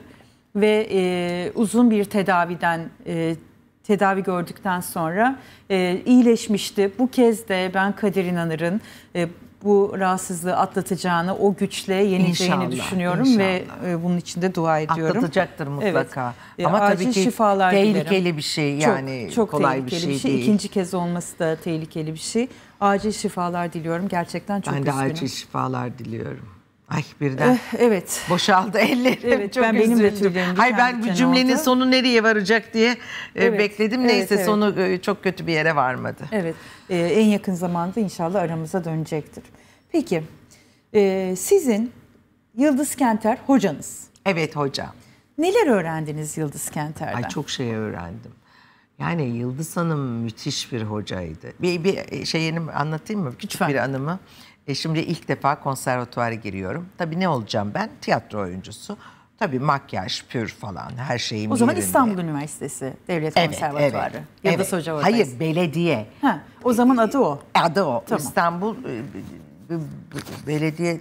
ve e, uzun bir tedaviden e, tedavi gördükten sonra e, iyileşmişti. Bu kez de ben Kadir İnanır'ın e, bu rahatsızlığı atlatacağını, o güçle yeneceğini inşallah, düşünüyorum inşallah. ve e, bunun için de dua ediyorum. Atlatacaktır mutlaka. Evet. Ama Acil tabii ki şifalar tehlikeli dilerim. bir şey yani çok, çok kolay bir şey, bir şey değil. İkinci kez olması da tehlikeli bir şey. Acil şifalar diliyorum. Gerçekten çok ben üzgünüm. Ben de acil şifalar diliyorum. Ay birden. Eh, evet. Boşaldı ellerim. Evet, Çok ben benim de tüylerim Hayır ben bu cümlenin oldu. sonu nereye varacak diye e, evet, bekledim. Neyse evet. sonu e, çok kötü bir yere varmadı. Evet. Ee, en yakın zamanda inşallah aramıza dönecektir. Peki. Ee, sizin Yıldız Kenter hocanız. Evet hocam. Neler öğrendiniz Yıldız Kenter'den? Ay çok şey öğrendim. Yani Yıldız Hanım müthiş bir hocaydı. Bir, bir e, şeyini anlatayım mı? Küçük Lütfen. bir anımı. E şimdi ilk defa konservatuara giriyorum. Tabii ne olacağım ben? Tiyatro oyuncusu. Tabii makyaj, pür falan her şeyim O zaman yerinde. İstanbul Üniversitesi Devlet evet, Konservatuarı. Evet, Yıldız Hoca oradayız. Hayır belediye. Ha, o zaman adı o. E, adı o. Tamam. İstanbul e, belediye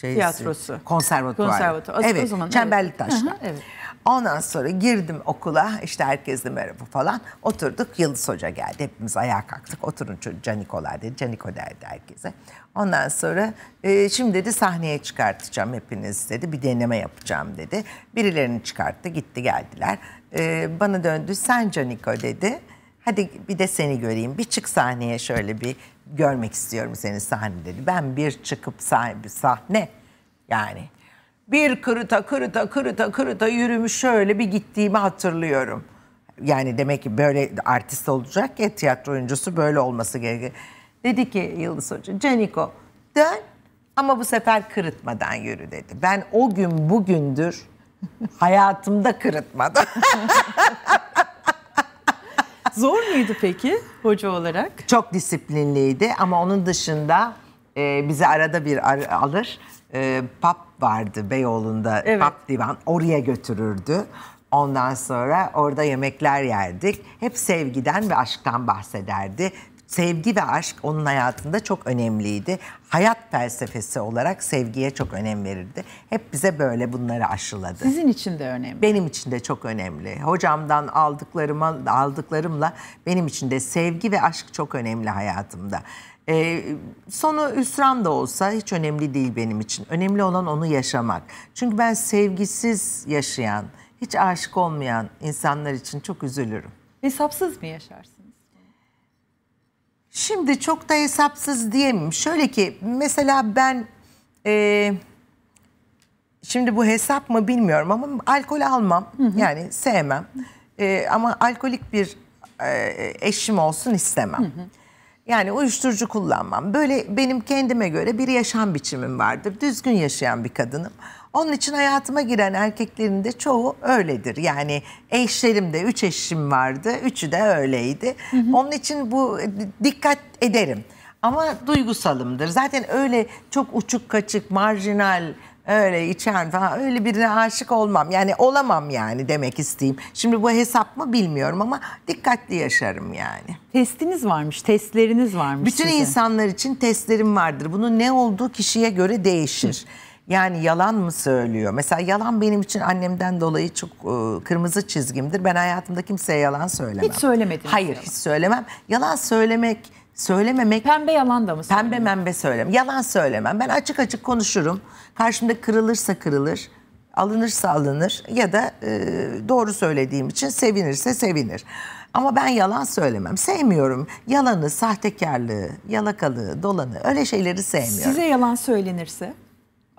şeysi, tiyatrosu konservatuvarı. Konservatuvar. Evet, o zaman Çemberli Taş'ta. evet. Ondan sonra girdim okula işte herkesle merhaba falan oturduk Yıldız Hoca geldi hepimiz ayağa kalktık oturun Canikolar dedi Caniko derdi herkese. Ondan sonra e, şimdi dedi sahneye çıkartacağım hepiniz dedi. Bir deneme yapacağım dedi. Birilerini çıkarttı gitti geldiler. E, bana döndü sen Caniko dedi. Hadi bir de seni göreyim. Bir çık sahneye şöyle bir görmek istiyorum seni sahne dedi. Ben bir çıkıp sahne, sahne yani bir kırıta kırıta kırıta kırıta yürümüş şöyle bir gittiğimi hatırlıyorum. Yani demek ki böyle artist olacak ya tiyatro oyuncusu böyle olması gerekiyor. Dedi ki Yıldız Hoca, Caniko dön ama bu sefer kırıtmadan yürü dedi. Ben o gün bugündür hayatımda kırıtmadım. Zor muydu peki hoca olarak? Çok disiplinliydi ama onun dışında e, bizi arada bir ar alır. E, pap vardı Beyoğlu'nda evet. pap divan oraya götürürdü. Ondan sonra orada yemekler yerdik. Hep sevgiden ve aşktan bahsederdi sevgi ve aşk onun hayatında çok önemliydi. Hayat felsefesi olarak sevgiye çok önem verirdi. Hep bize böyle bunları aşıladı. Sizin için de önemli. Benim için de çok önemli. Hocamdan aldıklarıma aldıklarımla benim için de sevgi ve aşk çok önemli hayatımda. Ee, sonu üsran da olsa hiç önemli değil benim için. Önemli olan onu yaşamak. Çünkü ben sevgisiz yaşayan, hiç aşık olmayan insanlar için çok üzülürüm. Hesapsız mı yaşarsın? Şimdi çok da hesapsız diyemem. Şöyle ki mesela ben e, şimdi bu hesap mı bilmiyorum ama alkol almam. Hı hı. Yani sevmem. E, ama alkolik bir e, eşim olsun istemem. Hı hı. Yani uyuşturucu kullanmam. Böyle benim kendime göre bir yaşam biçimim vardır. Düzgün yaşayan bir kadınım. Onun için hayatıma giren erkeklerin de çoğu öyledir. Yani eşlerim de üç eşim vardı. Üçü de öyleydi. Hı hı. Onun için bu dikkat ederim. Ama duygusalımdır. Zaten öyle çok uçuk kaçık, marjinal öyle içen falan öyle birine aşık olmam. Yani olamam yani demek isteyeyim. Şimdi bu hesap mı bilmiyorum ama dikkatli yaşarım yani. Testiniz varmış, testleriniz varmış. Bütün size. insanlar için testlerim vardır. Bunun ne olduğu kişiye göre değişir. Hı. Yani yalan mı söylüyor? Mesela yalan benim için annemden dolayı çok e, kırmızı çizgimdir. Ben hayatımda kimseye yalan söylemem. Hiç söylemedim. Hayır hiç söylemem. Yalan söylemek söylememek... Pembe yalan da mı söylemem? Pembe membe söylemem. Yalan söylemem. Ben açık açık konuşurum. Karşımda kırılırsa kırılır, alınırsa alınır ya da e, doğru söylediğim için sevinirse sevinir. Ama ben yalan söylemem. Sevmiyorum. Yalanı, sahtekarlığı, yalakalığı, dolanı öyle şeyleri sevmiyorum. Size yalan söylenirse?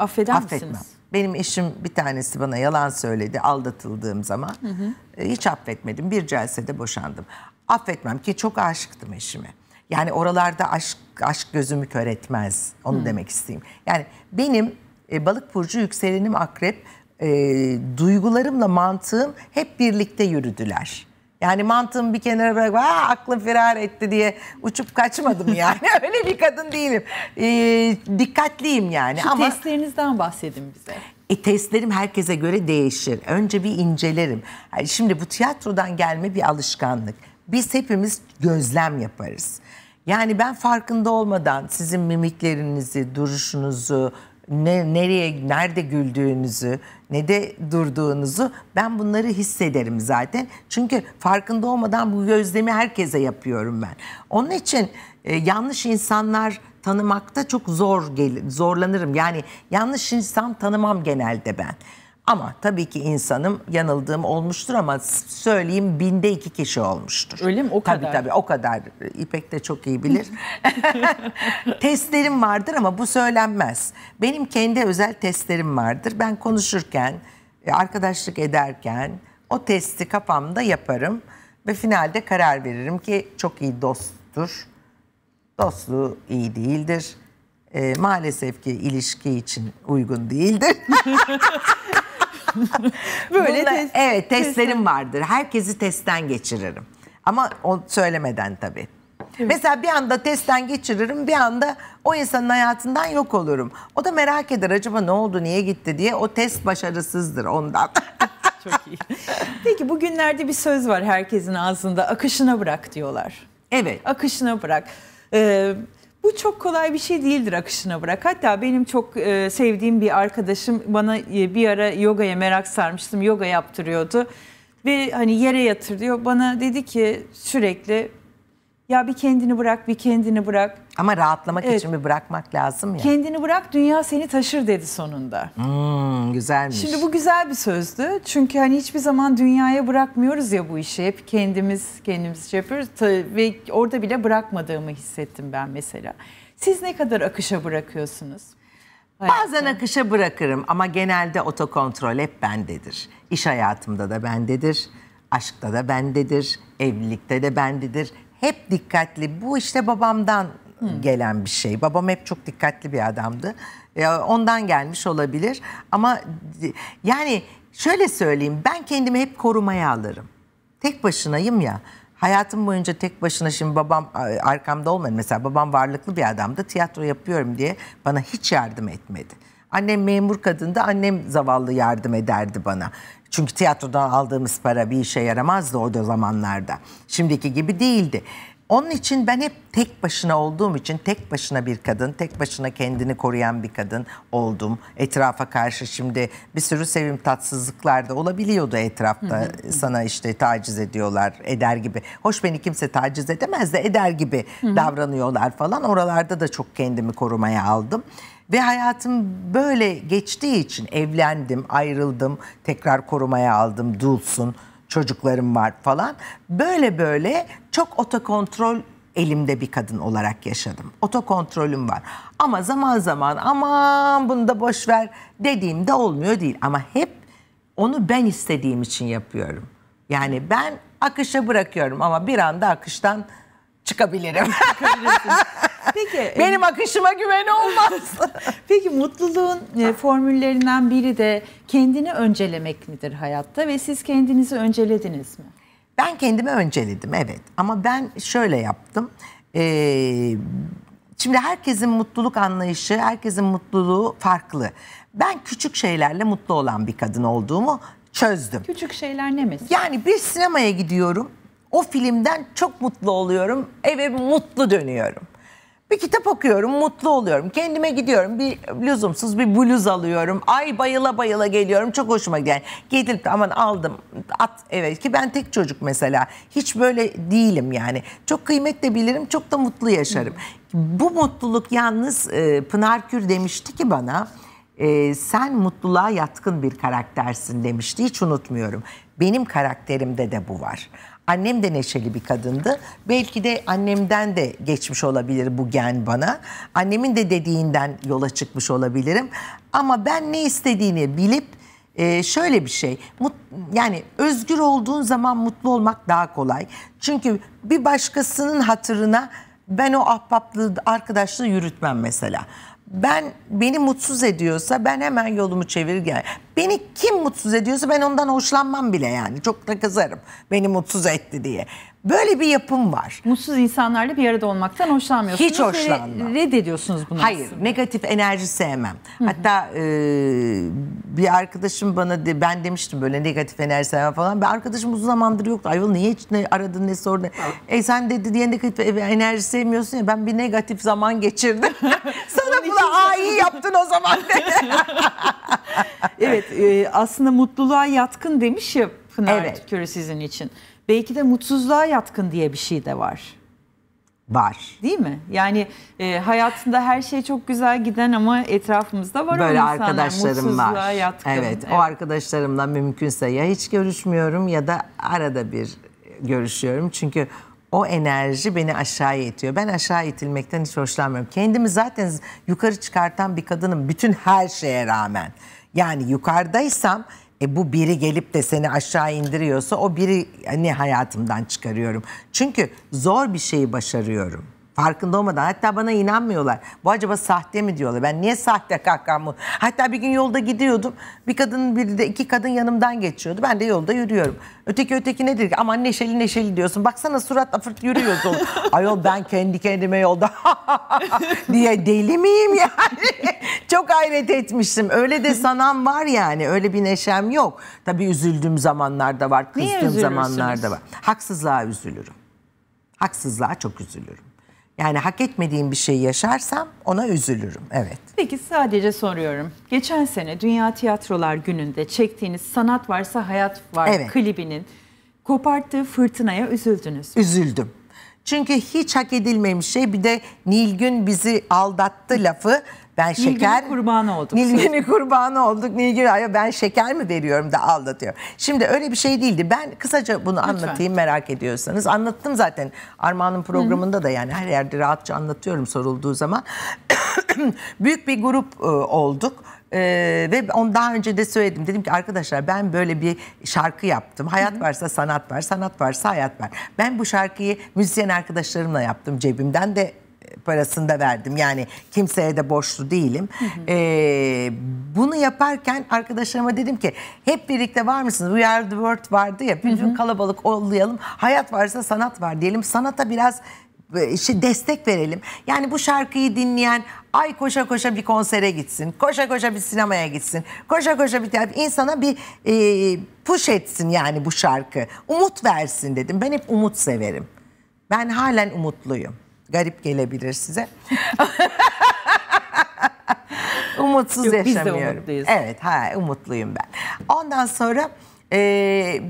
Affeder affetmem. misiniz? Benim eşim bir tanesi bana yalan söyledi aldatıldığım zaman. Hı hı. E, hiç affetmedim. Bir celsede boşandım. Affetmem ki çok aşıktım eşime. Yani oralarda aşk, aşk gözümü kör etmez. Onu hı. demek isteyeyim. Yani benim e, balık burcu yükselenim akrep. E, duygularımla mantığım hep birlikte yürüdüler. Yani mantığımı bir kenara bırak, Aa, aklım firar etti diye uçup kaçmadım yani. Öyle bir kadın değilim. Ee, dikkatliyim yani. Şu Ama... testlerinizden bahsedin bize. E, testlerim herkese göre değişir. Önce bir incelerim. Yani şimdi bu tiyatrodan gelme bir alışkanlık. Biz hepimiz gözlem yaparız. Yani ben farkında olmadan sizin mimiklerinizi, duruşunuzu, ne nereye nerede güldüğünüzü ne de durduğunuzu ben bunları hissederim zaten. Çünkü farkında olmadan bu gözlemi herkese yapıyorum ben. Onun için e, yanlış insanlar tanımakta çok zor zorlanırım. Yani yanlış insan tanımam genelde ben. Ama tabii ki insanım yanıldığım olmuştur ama söyleyeyim binde iki kişi olmuştur. Öyle mi? O tabii, kadar. Tabii o kadar. İpek de çok iyi bilir. testlerim vardır ama bu söylenmez. Benim kendi özel testlerim vardır. Ben konuşurken, e, arkadaşlık ederken o testi kafamda yaparım. Ve finalde karar veririm ki çok iyi dosttur. Dostluğu iyi değildir e, maalesef ki ilişki için uygun değildir. Böyle Bununla, test, evet testlerim testten. vardır. Herkesi testten geçiririm. Ama o söylemeden tabii. Evet. Mesela bir anda testten geçiririm, bir anda o insanın hayatından yok olurum. O da merak eder acaba ne oldu, niye gitti diye. O test başarısızdır ondan. Çok iyi. Peki bugünlerde bir söz var herkesin ağzında. Akışına bırak diyorlar. Evet. Akışına bırak. Ee, bu çok kolay bir şey değildir akışına bırak. Hatta benim çok e, sevdiğim bir arkadaşım bana e, bir ara yogaya merak sarmıştım. Yoga yaptırıyordu. Ve hani yere yatır diyor. Bana dedi ki sürekli ya bir kendini bırak, bir kendini bırak. Ama rahatlamak evet. için bir bırakmak lazım ya. Kendini bırak dünya seni taşır dedi sonunda. Hmm, güzelmiş. Şimdi bu güzel bir sözdü. Çünkü hani hiçbir zaman dünyaya bırakmıyoruz ya bu işi. Hep kendimiz kendimiz şey yapıyoruz. Ve orada bile bırakmadığımı hissettim ben mesela. Siz ne kadar akışa bırakıyorsunuz? Hayatta. Bazen akışa bırakırım ama genelde otokontrol hep bendedir. İş hayatımda da bendedir, aşkta da bendedir, evlilikte de bendedir. Hep dikkatli. Bu işte babamdan gelen bir şey. Babam hep çok dikkatli bir adamdı. Ondan gelmiş olabilir. Ama yani şöyle söyleyeyim ben kendimi hep korumaya alırım. Tek başınayım ya. Hayatım boyunca tek başına şimdi babam arkamda olmadı. Mesela babam varlıklı bir adamdı. Tiyatro yapıyorum diye bana hiç yardım etmedi. Annem memur kadında annem zavallı yardım ederdi bana. Çünkü tiyatrodan aldığımız para bir işe yaramazdı o zamanlarda. Şimdiki gibi değildi. Onun için ben hep tek başına olduğum için tek başına bir kadın, tek başına kendini koruyan bir kadın oldum. Etrafa karşı şimdi bir sürü sevim tatsızlıklar da olabiliyordu etrafta. Sana işte taciz ediyorlar, eder gibi. Hoş beni kimse taciz edemez de eder gibi davranıyorlar falan. Oralarda da çok kendimi korumaya aldım. Ve hayatım böyle geçtiği için evlendim, ayrıldım, tekrar korumaya aldım, dulsun çocuklarım var falan. Böyle böyle çok otokontrol elimde bir kadın olarak yaşadım. Otokontrolüm var. Ama zaman zaman aman bunu da boş ver dediğimde olmuyor değil. Ama hep onu ben istediğim için yapıyorum. Yani ben akışa bırakıyorum ama bir anda akıştan çıkabilirim. Peki e, benim akışıma güven olmaz. Peki mutluluğun e, formüllerinden biri de kendini öncelemek midir hayatta ve siz kendinizi öncelediniz mi? Ben kendimi önceledim evet ama ben şöyle yaptım. Ee, şimdi herkesin mutluluk anlayışı, herkesin mutluluğu farklı. Ben küçük şeylerle mutlu olan bir kadın olduğumu çözdüm. Küçük şeyler ne mesela? Yani bir sinemaya gidiyorum o filmden çok mutlu oluyorum. Eve mutlu dönüyorum. Bir kitap okuyorum, mutlu oluyorum. Kendime gidiyorum, bir lüzumsuz bir bluz alıyorum. Ay bayıla bayıla geliyorum, çok hoşuma giden. Gidip aman aldım, at eve. Ki ben tek çocuk mesela. Hiç böyle değilim yani. Çok kıymetle bilirim, çok da mutlu yaşarım. Bu mutluluk yalnız e, Pınar Kür demişti ki bana... E, sen mutluluğa yatkın bir karaktersin demişti. Hiç unutmuyorum. Benim karakterimde de bu var. Annem de neşeli bir kadındı. Belki de annemden de geçmiş olabilir bu gen bana. Annemin de dediğinden yola çıkmış olabilirim. Ama ben ne istediğini bilip e, şöyle bir şey. Mut, yani özgür olduğun zaman mutlu olmak daha kolay. Çünkü bir başkasının hatırına ben o ahbaplığı, arkadaşlığı yürütmem mesela ben beni mutsuz ediyorsa ben hemen yolumu çevir gel. Beni kim mutsuz ediyorsa ben ondan hoşlanmam bile yani. Çok da kızarım beni mutsuz etti diye. Böyle bir yapım var. Mutsuz insanlarla bir arada olmaktan hoşlanmıyorsunuz. Hiç hoşlanmam. Reddediyorsunuz bunu. Hayır, aslında. negatif enerji sevmem. Hı-hı. Hatta e, bir arkadaşım bana de, ben demiştim böyle negatif enerji sevmem falan. Bir arkadaşım uzun zamandır yoktu. Ayol niye hiç ne aradın ne sordun? E sen dedi diye negatif e, enerji sevmiyorsun ya ben bir negatif zaman geçirdim. Abla aa iyi yaptın o zaman dedi. evet e, aslında mutluluğa yatkın demiş ya Pınar evet. Kürü sizin için. Belki de mutsuzluğa yatkın diye bir şey de var. Var. Değil mi? Yani e, hayatında her şey çok güzel giden ama etrafımızda var Böyle o insanlar. arkadaşlarım var. Yatkın. Evet, evet o arkadaşlarımla mümkünse ya hiç görüşmüyorum ya da arada bir görüşüyorum. Çünkü o enerji beni aşağıya itiyor. Ben aşağı itilmekten hiç hoşlanmıyorum. Kendimi zaten yukarı çıkartan bir kadının bütün her şeye rağmen. Yani yukarıdaysam e bu biri gelip de seni aşağı indiriyorsa o biri e, hani hayatımdan çıkarıyorum. Çünkü zor bir şeyi başarıyorum. Farkında olmadan hatta bana inanmıyorlar. Bu acaba sahte mi diyorlar. Ben niye sahte kahkahamı? Hatta bir gün yolda gidiyordum. Bir kadın bir de iki kadın yanımdan geçiyordu. Ben de yolda yürüyorum. Öteki öteki nedir ki? Aman neşeli neşeli diyorsun. Baksana surat afırt yürüyorsun. Ayol ben kendi kendime yolda diye deli miyim yani? Çok hayret etmiştim. Öyle de sanam var yani. Öyle bir neşem yok. Tabii üzüldüğüm zamanlarda var. Kızdığım zamanlarda var. Haksızlığa üzülürüm. Haksızlığa çok üzülürüm. Yani hak etmediğim bir şey yaşarsam ona üzülürüm. Evet. Peki sadece soruyorum. Geçen sene Dünya Tiyatrolar Günü'nde çektiğiniz Sanat Varsa Hayat Var evet. klibinin koparttığı fırtınaya üzüldünüz. Üzüldüm. Çünkü hiç hak edilmemiş şey bir de Nilgün bizi aldattı lafı ben şeker Nilgün'ün kurbanı olduk. Nilgün'ün kurbanı olduk. Nilgün ya ben şeker mi veriyorum da aldatıyor. Şimdi öyle bir şey değildi. Ben kısaca bunu Lütfen. anlatayım merak ediyorsanız. Anlattım zaten Armağan'ın programında da yani her yerde rahatça anlatıyorum sorulduğu zaman. Büyük bir grup e, olduk. Ee, ve on daha önce de söyledim. Dedim ki arkadaşlar ben böyle bir şarkı yaptım. Hayat varsa sanat var, sanat varsa hayat var. Ben bu şarkıyı müzisyen arkadaşlarımla yaptım. Cebimden de parasında verdim. Yani kimseye de borçlu değilim. Hı hı. Ee, bunu yaparken arkadaşlarıma dedim ki hep birlikte var mısınız? We are the world vardı ya. Bütün hı hı. kalabalık olayalım. Hayat varsa sanat var diyelim. Sanata biraz e, işte destek verelim. Yani bu şarkıyı dinleyen ay koşa koşa bir konsere gitsin, koşa koşa bir sinemaya gitsin, koşa koşa bir tiyatro. insana bir e, push etsin yani bu şarkı. Umut versin dedim. Ben hep umut severim. Ben halen umutluyum garip gelebilir size. Umutsuz Yok, yaşamıyorum. Biz de Evet, ha, umutluyum ben. Ondan sonra e,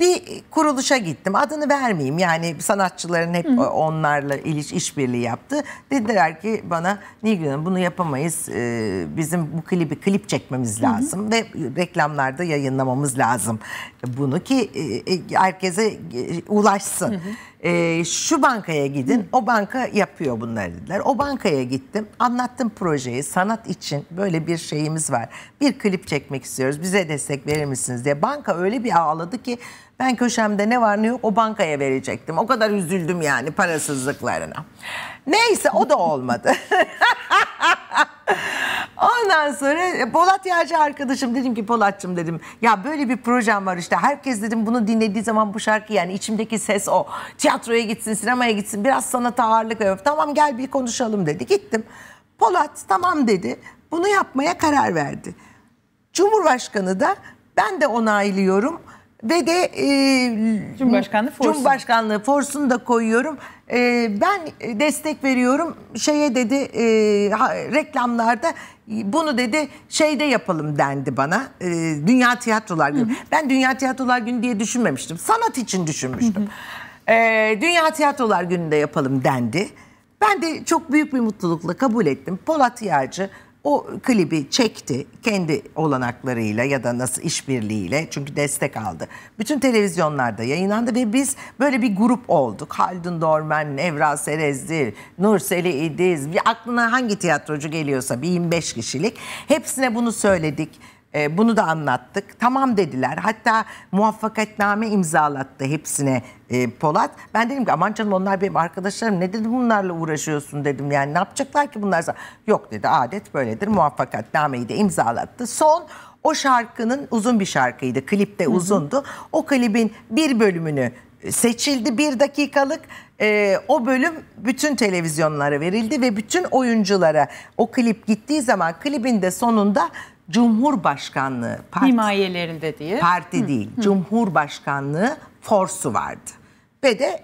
bir kuruluşa gittim. Adını vermeyeyim. Yani sanatçıların hep Hı. onlarla iliş işbirliği yaptı. Dediler ki bana Nilgün Hanım bunu yapamayız. Ee, bizim bu klibi klip çekmemiz lazım Hı. ve reklamlarda yayınlamamız lazım bunu ki e, e herkese e, ulaşsın. Hı e, şu bankaya gidin o banka yapıyor bunları dediler. O bankaya gittim anlattım projeyi sanat için böyle bir şeyimiz var. Bir klip çekmek istiyoruz bize destek verir misiniz diye. Banka öyle bir ağladı ki ben köşemde ne var ne yok o bankaya verecektim. O kadar üzüldüm yani parasızlıklarına. Neyse o da olmadı. Ondan sonra e, Polat Yağcı arkadaşım dedim ki Polat'cığım dedim ya böyle bir projem var işte herkes dedim bunu dinlediği zaman bu şarkı yani içimdeki ses o tiyatroya gitsin sinemaya gitsin biraz sanata ağırlık veriyorum tamam gel bir konuşalım dedi gittim Polat tamam dedi bunu yapmaya karar verdi Cumhurbaşkanı da ben de onaylıyorum ve de e, Cumhurbaşkanlığı forsunu. Cumhurbaşkanlığı forsunu da koyuyorum. E, ben destek veriyorum. Şeye dedi e, reklamlarda bunu dedi şeyde yapalım dendi bana. E, Dünya Tiyatrolar Günü. hı. Ben Dünya Tiyatrolar Günü diye düşünmemiştim. Sanat için düşünmüştüm. Hı hı. E, Dünya Tiyatrolar Günü'nde yapalım dendi. Ben de çok büyük bir mutlulukla kabul ettim. Polat Yağcı o klibi çekti kendi olanaklarıyla ya da nasıl işbirliğiyle çünkü destek aldı. Bütün televizyonlarda yayınlandı ve biz böyle bir grup olduk. Haldun Dorman, Evra Serezli, Nurseli İdiz, bir aklına hangi tiyatrocu geliyorsa bir 25 kişilik hepsine bunu söyledik ee, bunu da anlattık. Tamam dediler. Hatta muvaffakatname imzalattı hepsine e, Polat. Ben dedim ki aman canım onlar benim arkadaşlarım. Ne dedi bunlarla uğraşıyorsun dedim. Yani ne yapacaklar ki bunlarsa? Yok dedi adet böyledir. Muvaffakatnameyi de imzalattı. Son o şarkının uzun bir şarkıydı. Klip de uzundu. Hı hı. O klibin bir bölümünü seçildi. Bir dakikalık e, o bölüm bütün televizyonlara verildi ve bütün oyunculara o klip gittiği zaman klibin de sonunda Cumhurbaşkanlığı parti, himayelerinde diye. Parti hı, değil. Hı. Cumhurbaşkanlığı forsu vardı. Ve de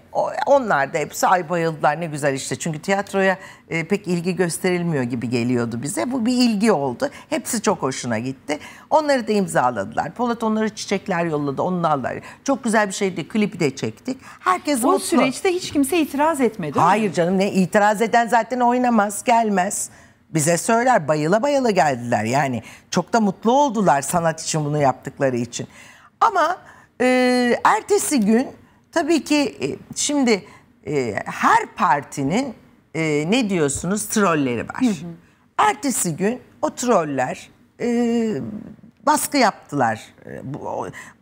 onlar da hepsi ay bayıldılar ne güzel işte. Çünkü tiyatroya e, pek ilgi gösterilmiyor gibi geliyordu bize. Bu bir ilgi oldu. Hepsi çok hoşuna gitti. Onları da imzaladılar. Polat onlara çiçekler yolladı. Onu aldılar. Çok güzel bir şeydi. Klipi de çektik. Herkes o mutlu. O süreçte hiç kimse itiraz etmedi. Hayır canım ne itiraz eden zaten oynamaz, gelmez bize söyler bayıla bayıla geldiler yani çok da mutlu oldular sanat için bunu yaptıkları için. Ama e, ertesi gün tabii ki e, şimdi e, her partinin e, ne diyorsunuz trolleri var. Hı hı. Ertesi gün o troller e, baskı yaptılar e,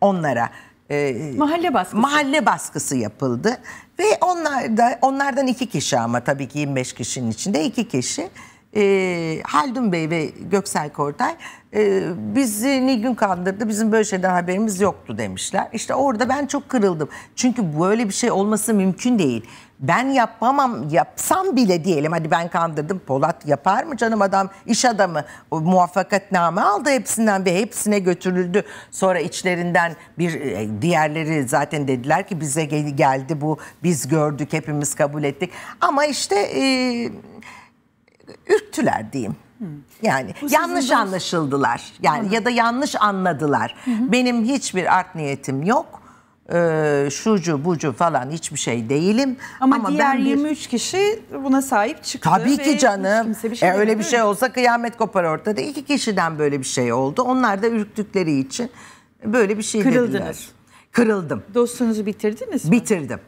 onlara. E, mahalle baskısı. Mahalle baskısı yapıldı ve onlar da onlardan iki kişi ama tabii ki 25 kişinin içinde iki kişi e, Haldun Bey ve Göksel Kortay e, bizi Nilgün kandırdı bizim böyle şeyden haberimiz yoktu demişler. İşte orada ben çok kırıldım. Çünkü böyle bir şey olması mümkün değil. Ben yapamam yapsam bile diyelim hadi ben kandırdım Polat yapar mı canım adam iş adamı o muvaffakatname aldı hepsinden ve hepsine götürüldü. Sonra içlerinden bir e, diğerleri zaten dediler ki bize geldi bu biz gördük hepimiz kabul ettik. Ama işte... E, ürktüler diyeyim. Hmm. Yani Bu yanlış anlaşıldılar. Yani Hı. ya da yanlış anladılar. Hı hı. Benim hiçbir art niyetim yok. Ee, şucu bucu falan hiçbir şey değilim. Ama, Ama diğer ben bir... 23 kişi buna sahip çıktı. Tabii ki canım. Bir şey e, öyle bir şey olsa kıyamet kopar ortada. İki kişiden böyle bir şey oldu. Onlar da ürktükleri için böyle bir şey Kırıldınız. dediler. Kırıldım. Dostunuzu bitirdiniz mi? Bitirdim.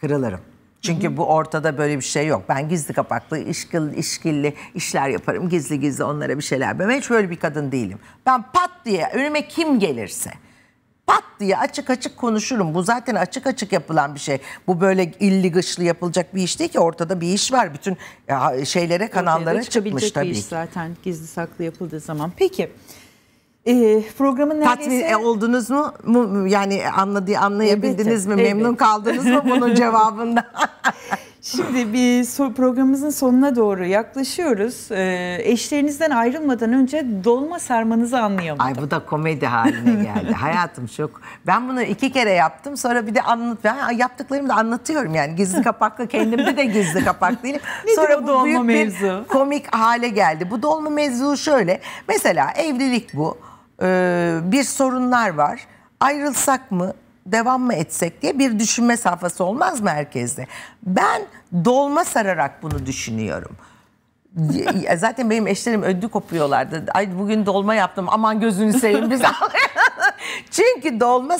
Kırılırım. Çünkü Hı -hı. bu ortada böyle bir şey yok. Ben gizli kapaklı, işkil, işkilli işler yaparım. Gizli gizli onlara bir şeyler yaparım. Hiç böyle bir kadın değilim. Ben pat diye önüme kim gelirse pat diye açık açık konuşurum. Bu zaten açık açık yapılan bir şey. Bu böyle illi gışlı yapılacak bir iş değil ki. Ortada bir iş var. Bütün e, şeylere, kanallara çıkmış tabii bir iş zaten gizli saklı yapıldığı zaman. Peki. Ee, e, programın neredeyse... Tatmin oldunuz mu? Yani anladı, anlayabildiniz elbette, mi? Memnun kaldınız mı bunun cevabında? Şimdi bir programımızın sonuna doğru yaklaşıyoruz. Ee, eşlerinizden ayrılmadan önce dolma sarmanızı anlayamadım. Ay bu da komedi haline geldi. Hayatım çok. Ben bunu iki kere yaptım. Sonra bir de anlat ben yaptıklarımı da anlatıyorum yani. Gizli kapaklı kendimde de gizli kapaklıyım. sonra o dolma bu büyük mevzu? Bir komik hale geldi. Bu dolma mevzu şöyle. Mesela evlilik bu e, bir sorunlar var. Ayrılsak mı? devam mı etsek diye bir düşünme safhası olmaz mı herkeste? Ben dolma sararak bunu düşünüyorum. Zaten benim eşlerim ödü kopuyorlardı. Ay bugün dolma yaptım. Aman gözünü seveyim biz. Çünkü dolma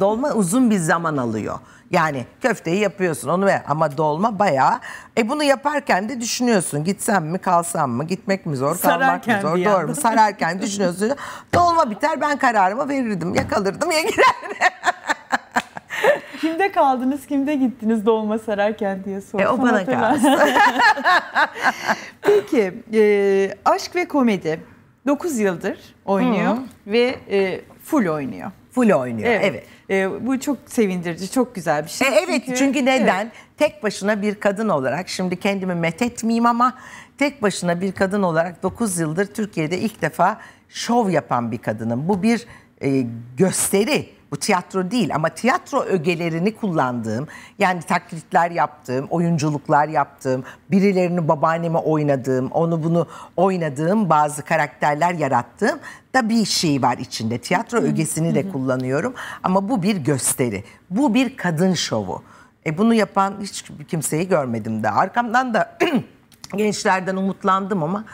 dolma uzun bir zaman alıyor. Yani köfteyi yapıyorsun onu ve ama dolma bayağı. E bunu yaparken de düşünüyorsun gitsem mi kalsam mı gitmek mi zor kalmak Sararken mı zor doğru mu sararken düşünüyorsun. Dolma biter ben kararımı verirdim yakalırdım ya girerdim. Kimde kaldınız, kimde gittiniz dolma sararken diye sorsam E, o bana hatırlarsın. Peki, e, aşk ve komedi 9 yıldır oynuyor ve e, full oynuyor. Full oynuyor evet. E, bu çok sevindirici, çok güzel bir şey. E, evet çünkü, çünkü neden? Evet. Tek başına bir kadın olarak şimdi kendimi methetmeyeyim ama tek başına bir kadın olarak 9 yıldır Türkiye'de ilk defa şov yapan bir kadının. Bu bir e, gösteri bu tiyatro değil ama tiyatro ögelerini kullandığım, yani taklitler yaptığım, oyunculuklar yaptığım, birilerini babaanneme oynadığım, onu bunu oynadığım bazı karakterler yarattığım da bir şey var içinde. Tiyatro ögesini de kullanıyorum ama bu bir gösteri. Bu bir kadın şovu. E bunu yapan hiç kimseyi görmedim de. Arkamdan da gençlerden umutlandım ama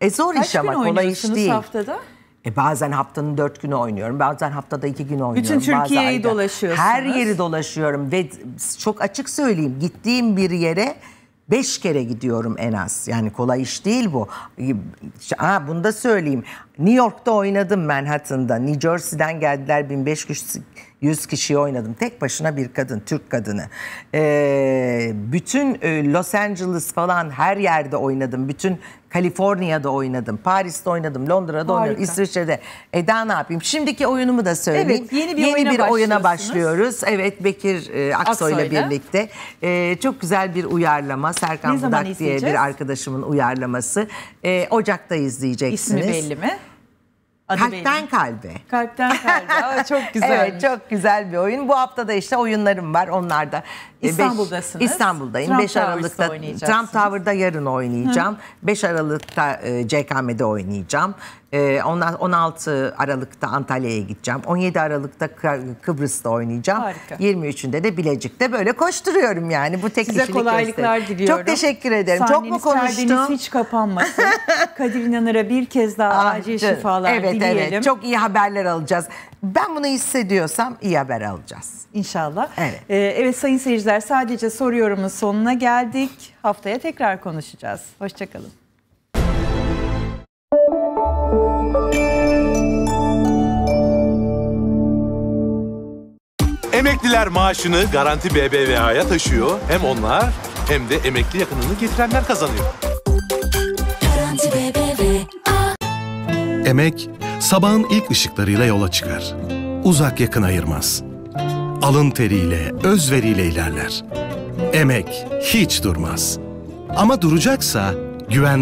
e zor Kaç iş ama kolay iş değil. haftada? E bazen haftanın dört günü oynuyorum. Bazen haftada iki gün oynuyorum. Bütün Türkiye'yi dolaşıyorsunuz. Her yeri dolaşıyorum ve çok açık söyleyeyim gittiğim bir yere beş kere gidiyorum en az. Yani kolay iş değil bu. Ha, bunu da söyleyeyim. New York'ta oynadım Manhattan'da. New Jersey'den geldiler 1500 100 kişiyi oynadım. Tek başına bir kadın, Türk kadını. Ee, bütün e, Los Angeles falan her yerde oynadım. Bütün Kaliforniya'da oynadım, Paris'te oynadım, Londra'da Harika. oynadım, İsviçre'de. E ne yapayım? Şimdiki oyunumu da söyleyeyim. Evet, yeni bir, yeni oyuna, bir oyuna başlıyoruz. Evet, Bekir e, Aksoy'la Aksoy'la birlikte. E, çok güzel bir uyarlama. Serkan Budak diye bir arkadaşımın uyarlaması. E, Ocak'ta izleyeceksiniz. İsmi belli mi? Adı Kalpten benim. kalbe. Kalpten kalbe. Aa, çok güzel. evet çok güzel bir oyun. Bu hafta da işte oyunlarım var onlar da. Ee, İstanbul'dasınız. Beş, İstanbul'dayım. Trump 5 Aralık'ta Trump Tower'da yarın oynayacağım. Hı. 5 Aralık'ta e, CKM'de oynayacağım. E, ee, 16 Aralık'ta Antalya'ya gideceğim. 17 Aralık'ta Kıbrıs'ta oynayacağım. Harika. 23'ünde de Bilecik'te böyle koşturuyorum yani. Bu tek Size kolaylıklar gösterir. diliyorum. Çok teşekkür ederim. Sahneniz, Çok mu konuştum? hiç kapanmasın. Kadir İnanır'a bir kez daha Aa, ah, acil şifalar evet, dileyelim. Evet. Çok iyi haberler alacağız. Ben bunu hissediyorsam iyi haber alacağız. İnşallah. Evet. Ee, evet sayın seyirciler sadece soruyorumun sonuna geldik. Haftaya tekrar konuşacağız. Hoşçakalın. Emekliler maaşını Garanti BBVA'ya taşıyor. Hem onlar hem de emekli yakınını getirenler kazanıyor. Emek, sabahın ilk ışıklarıyla yola çıkar. Uzak yakın ayırmaz. Alın teriyle, özveriyle ilerler. Emek hiç durmaz. Ama duracaksa güven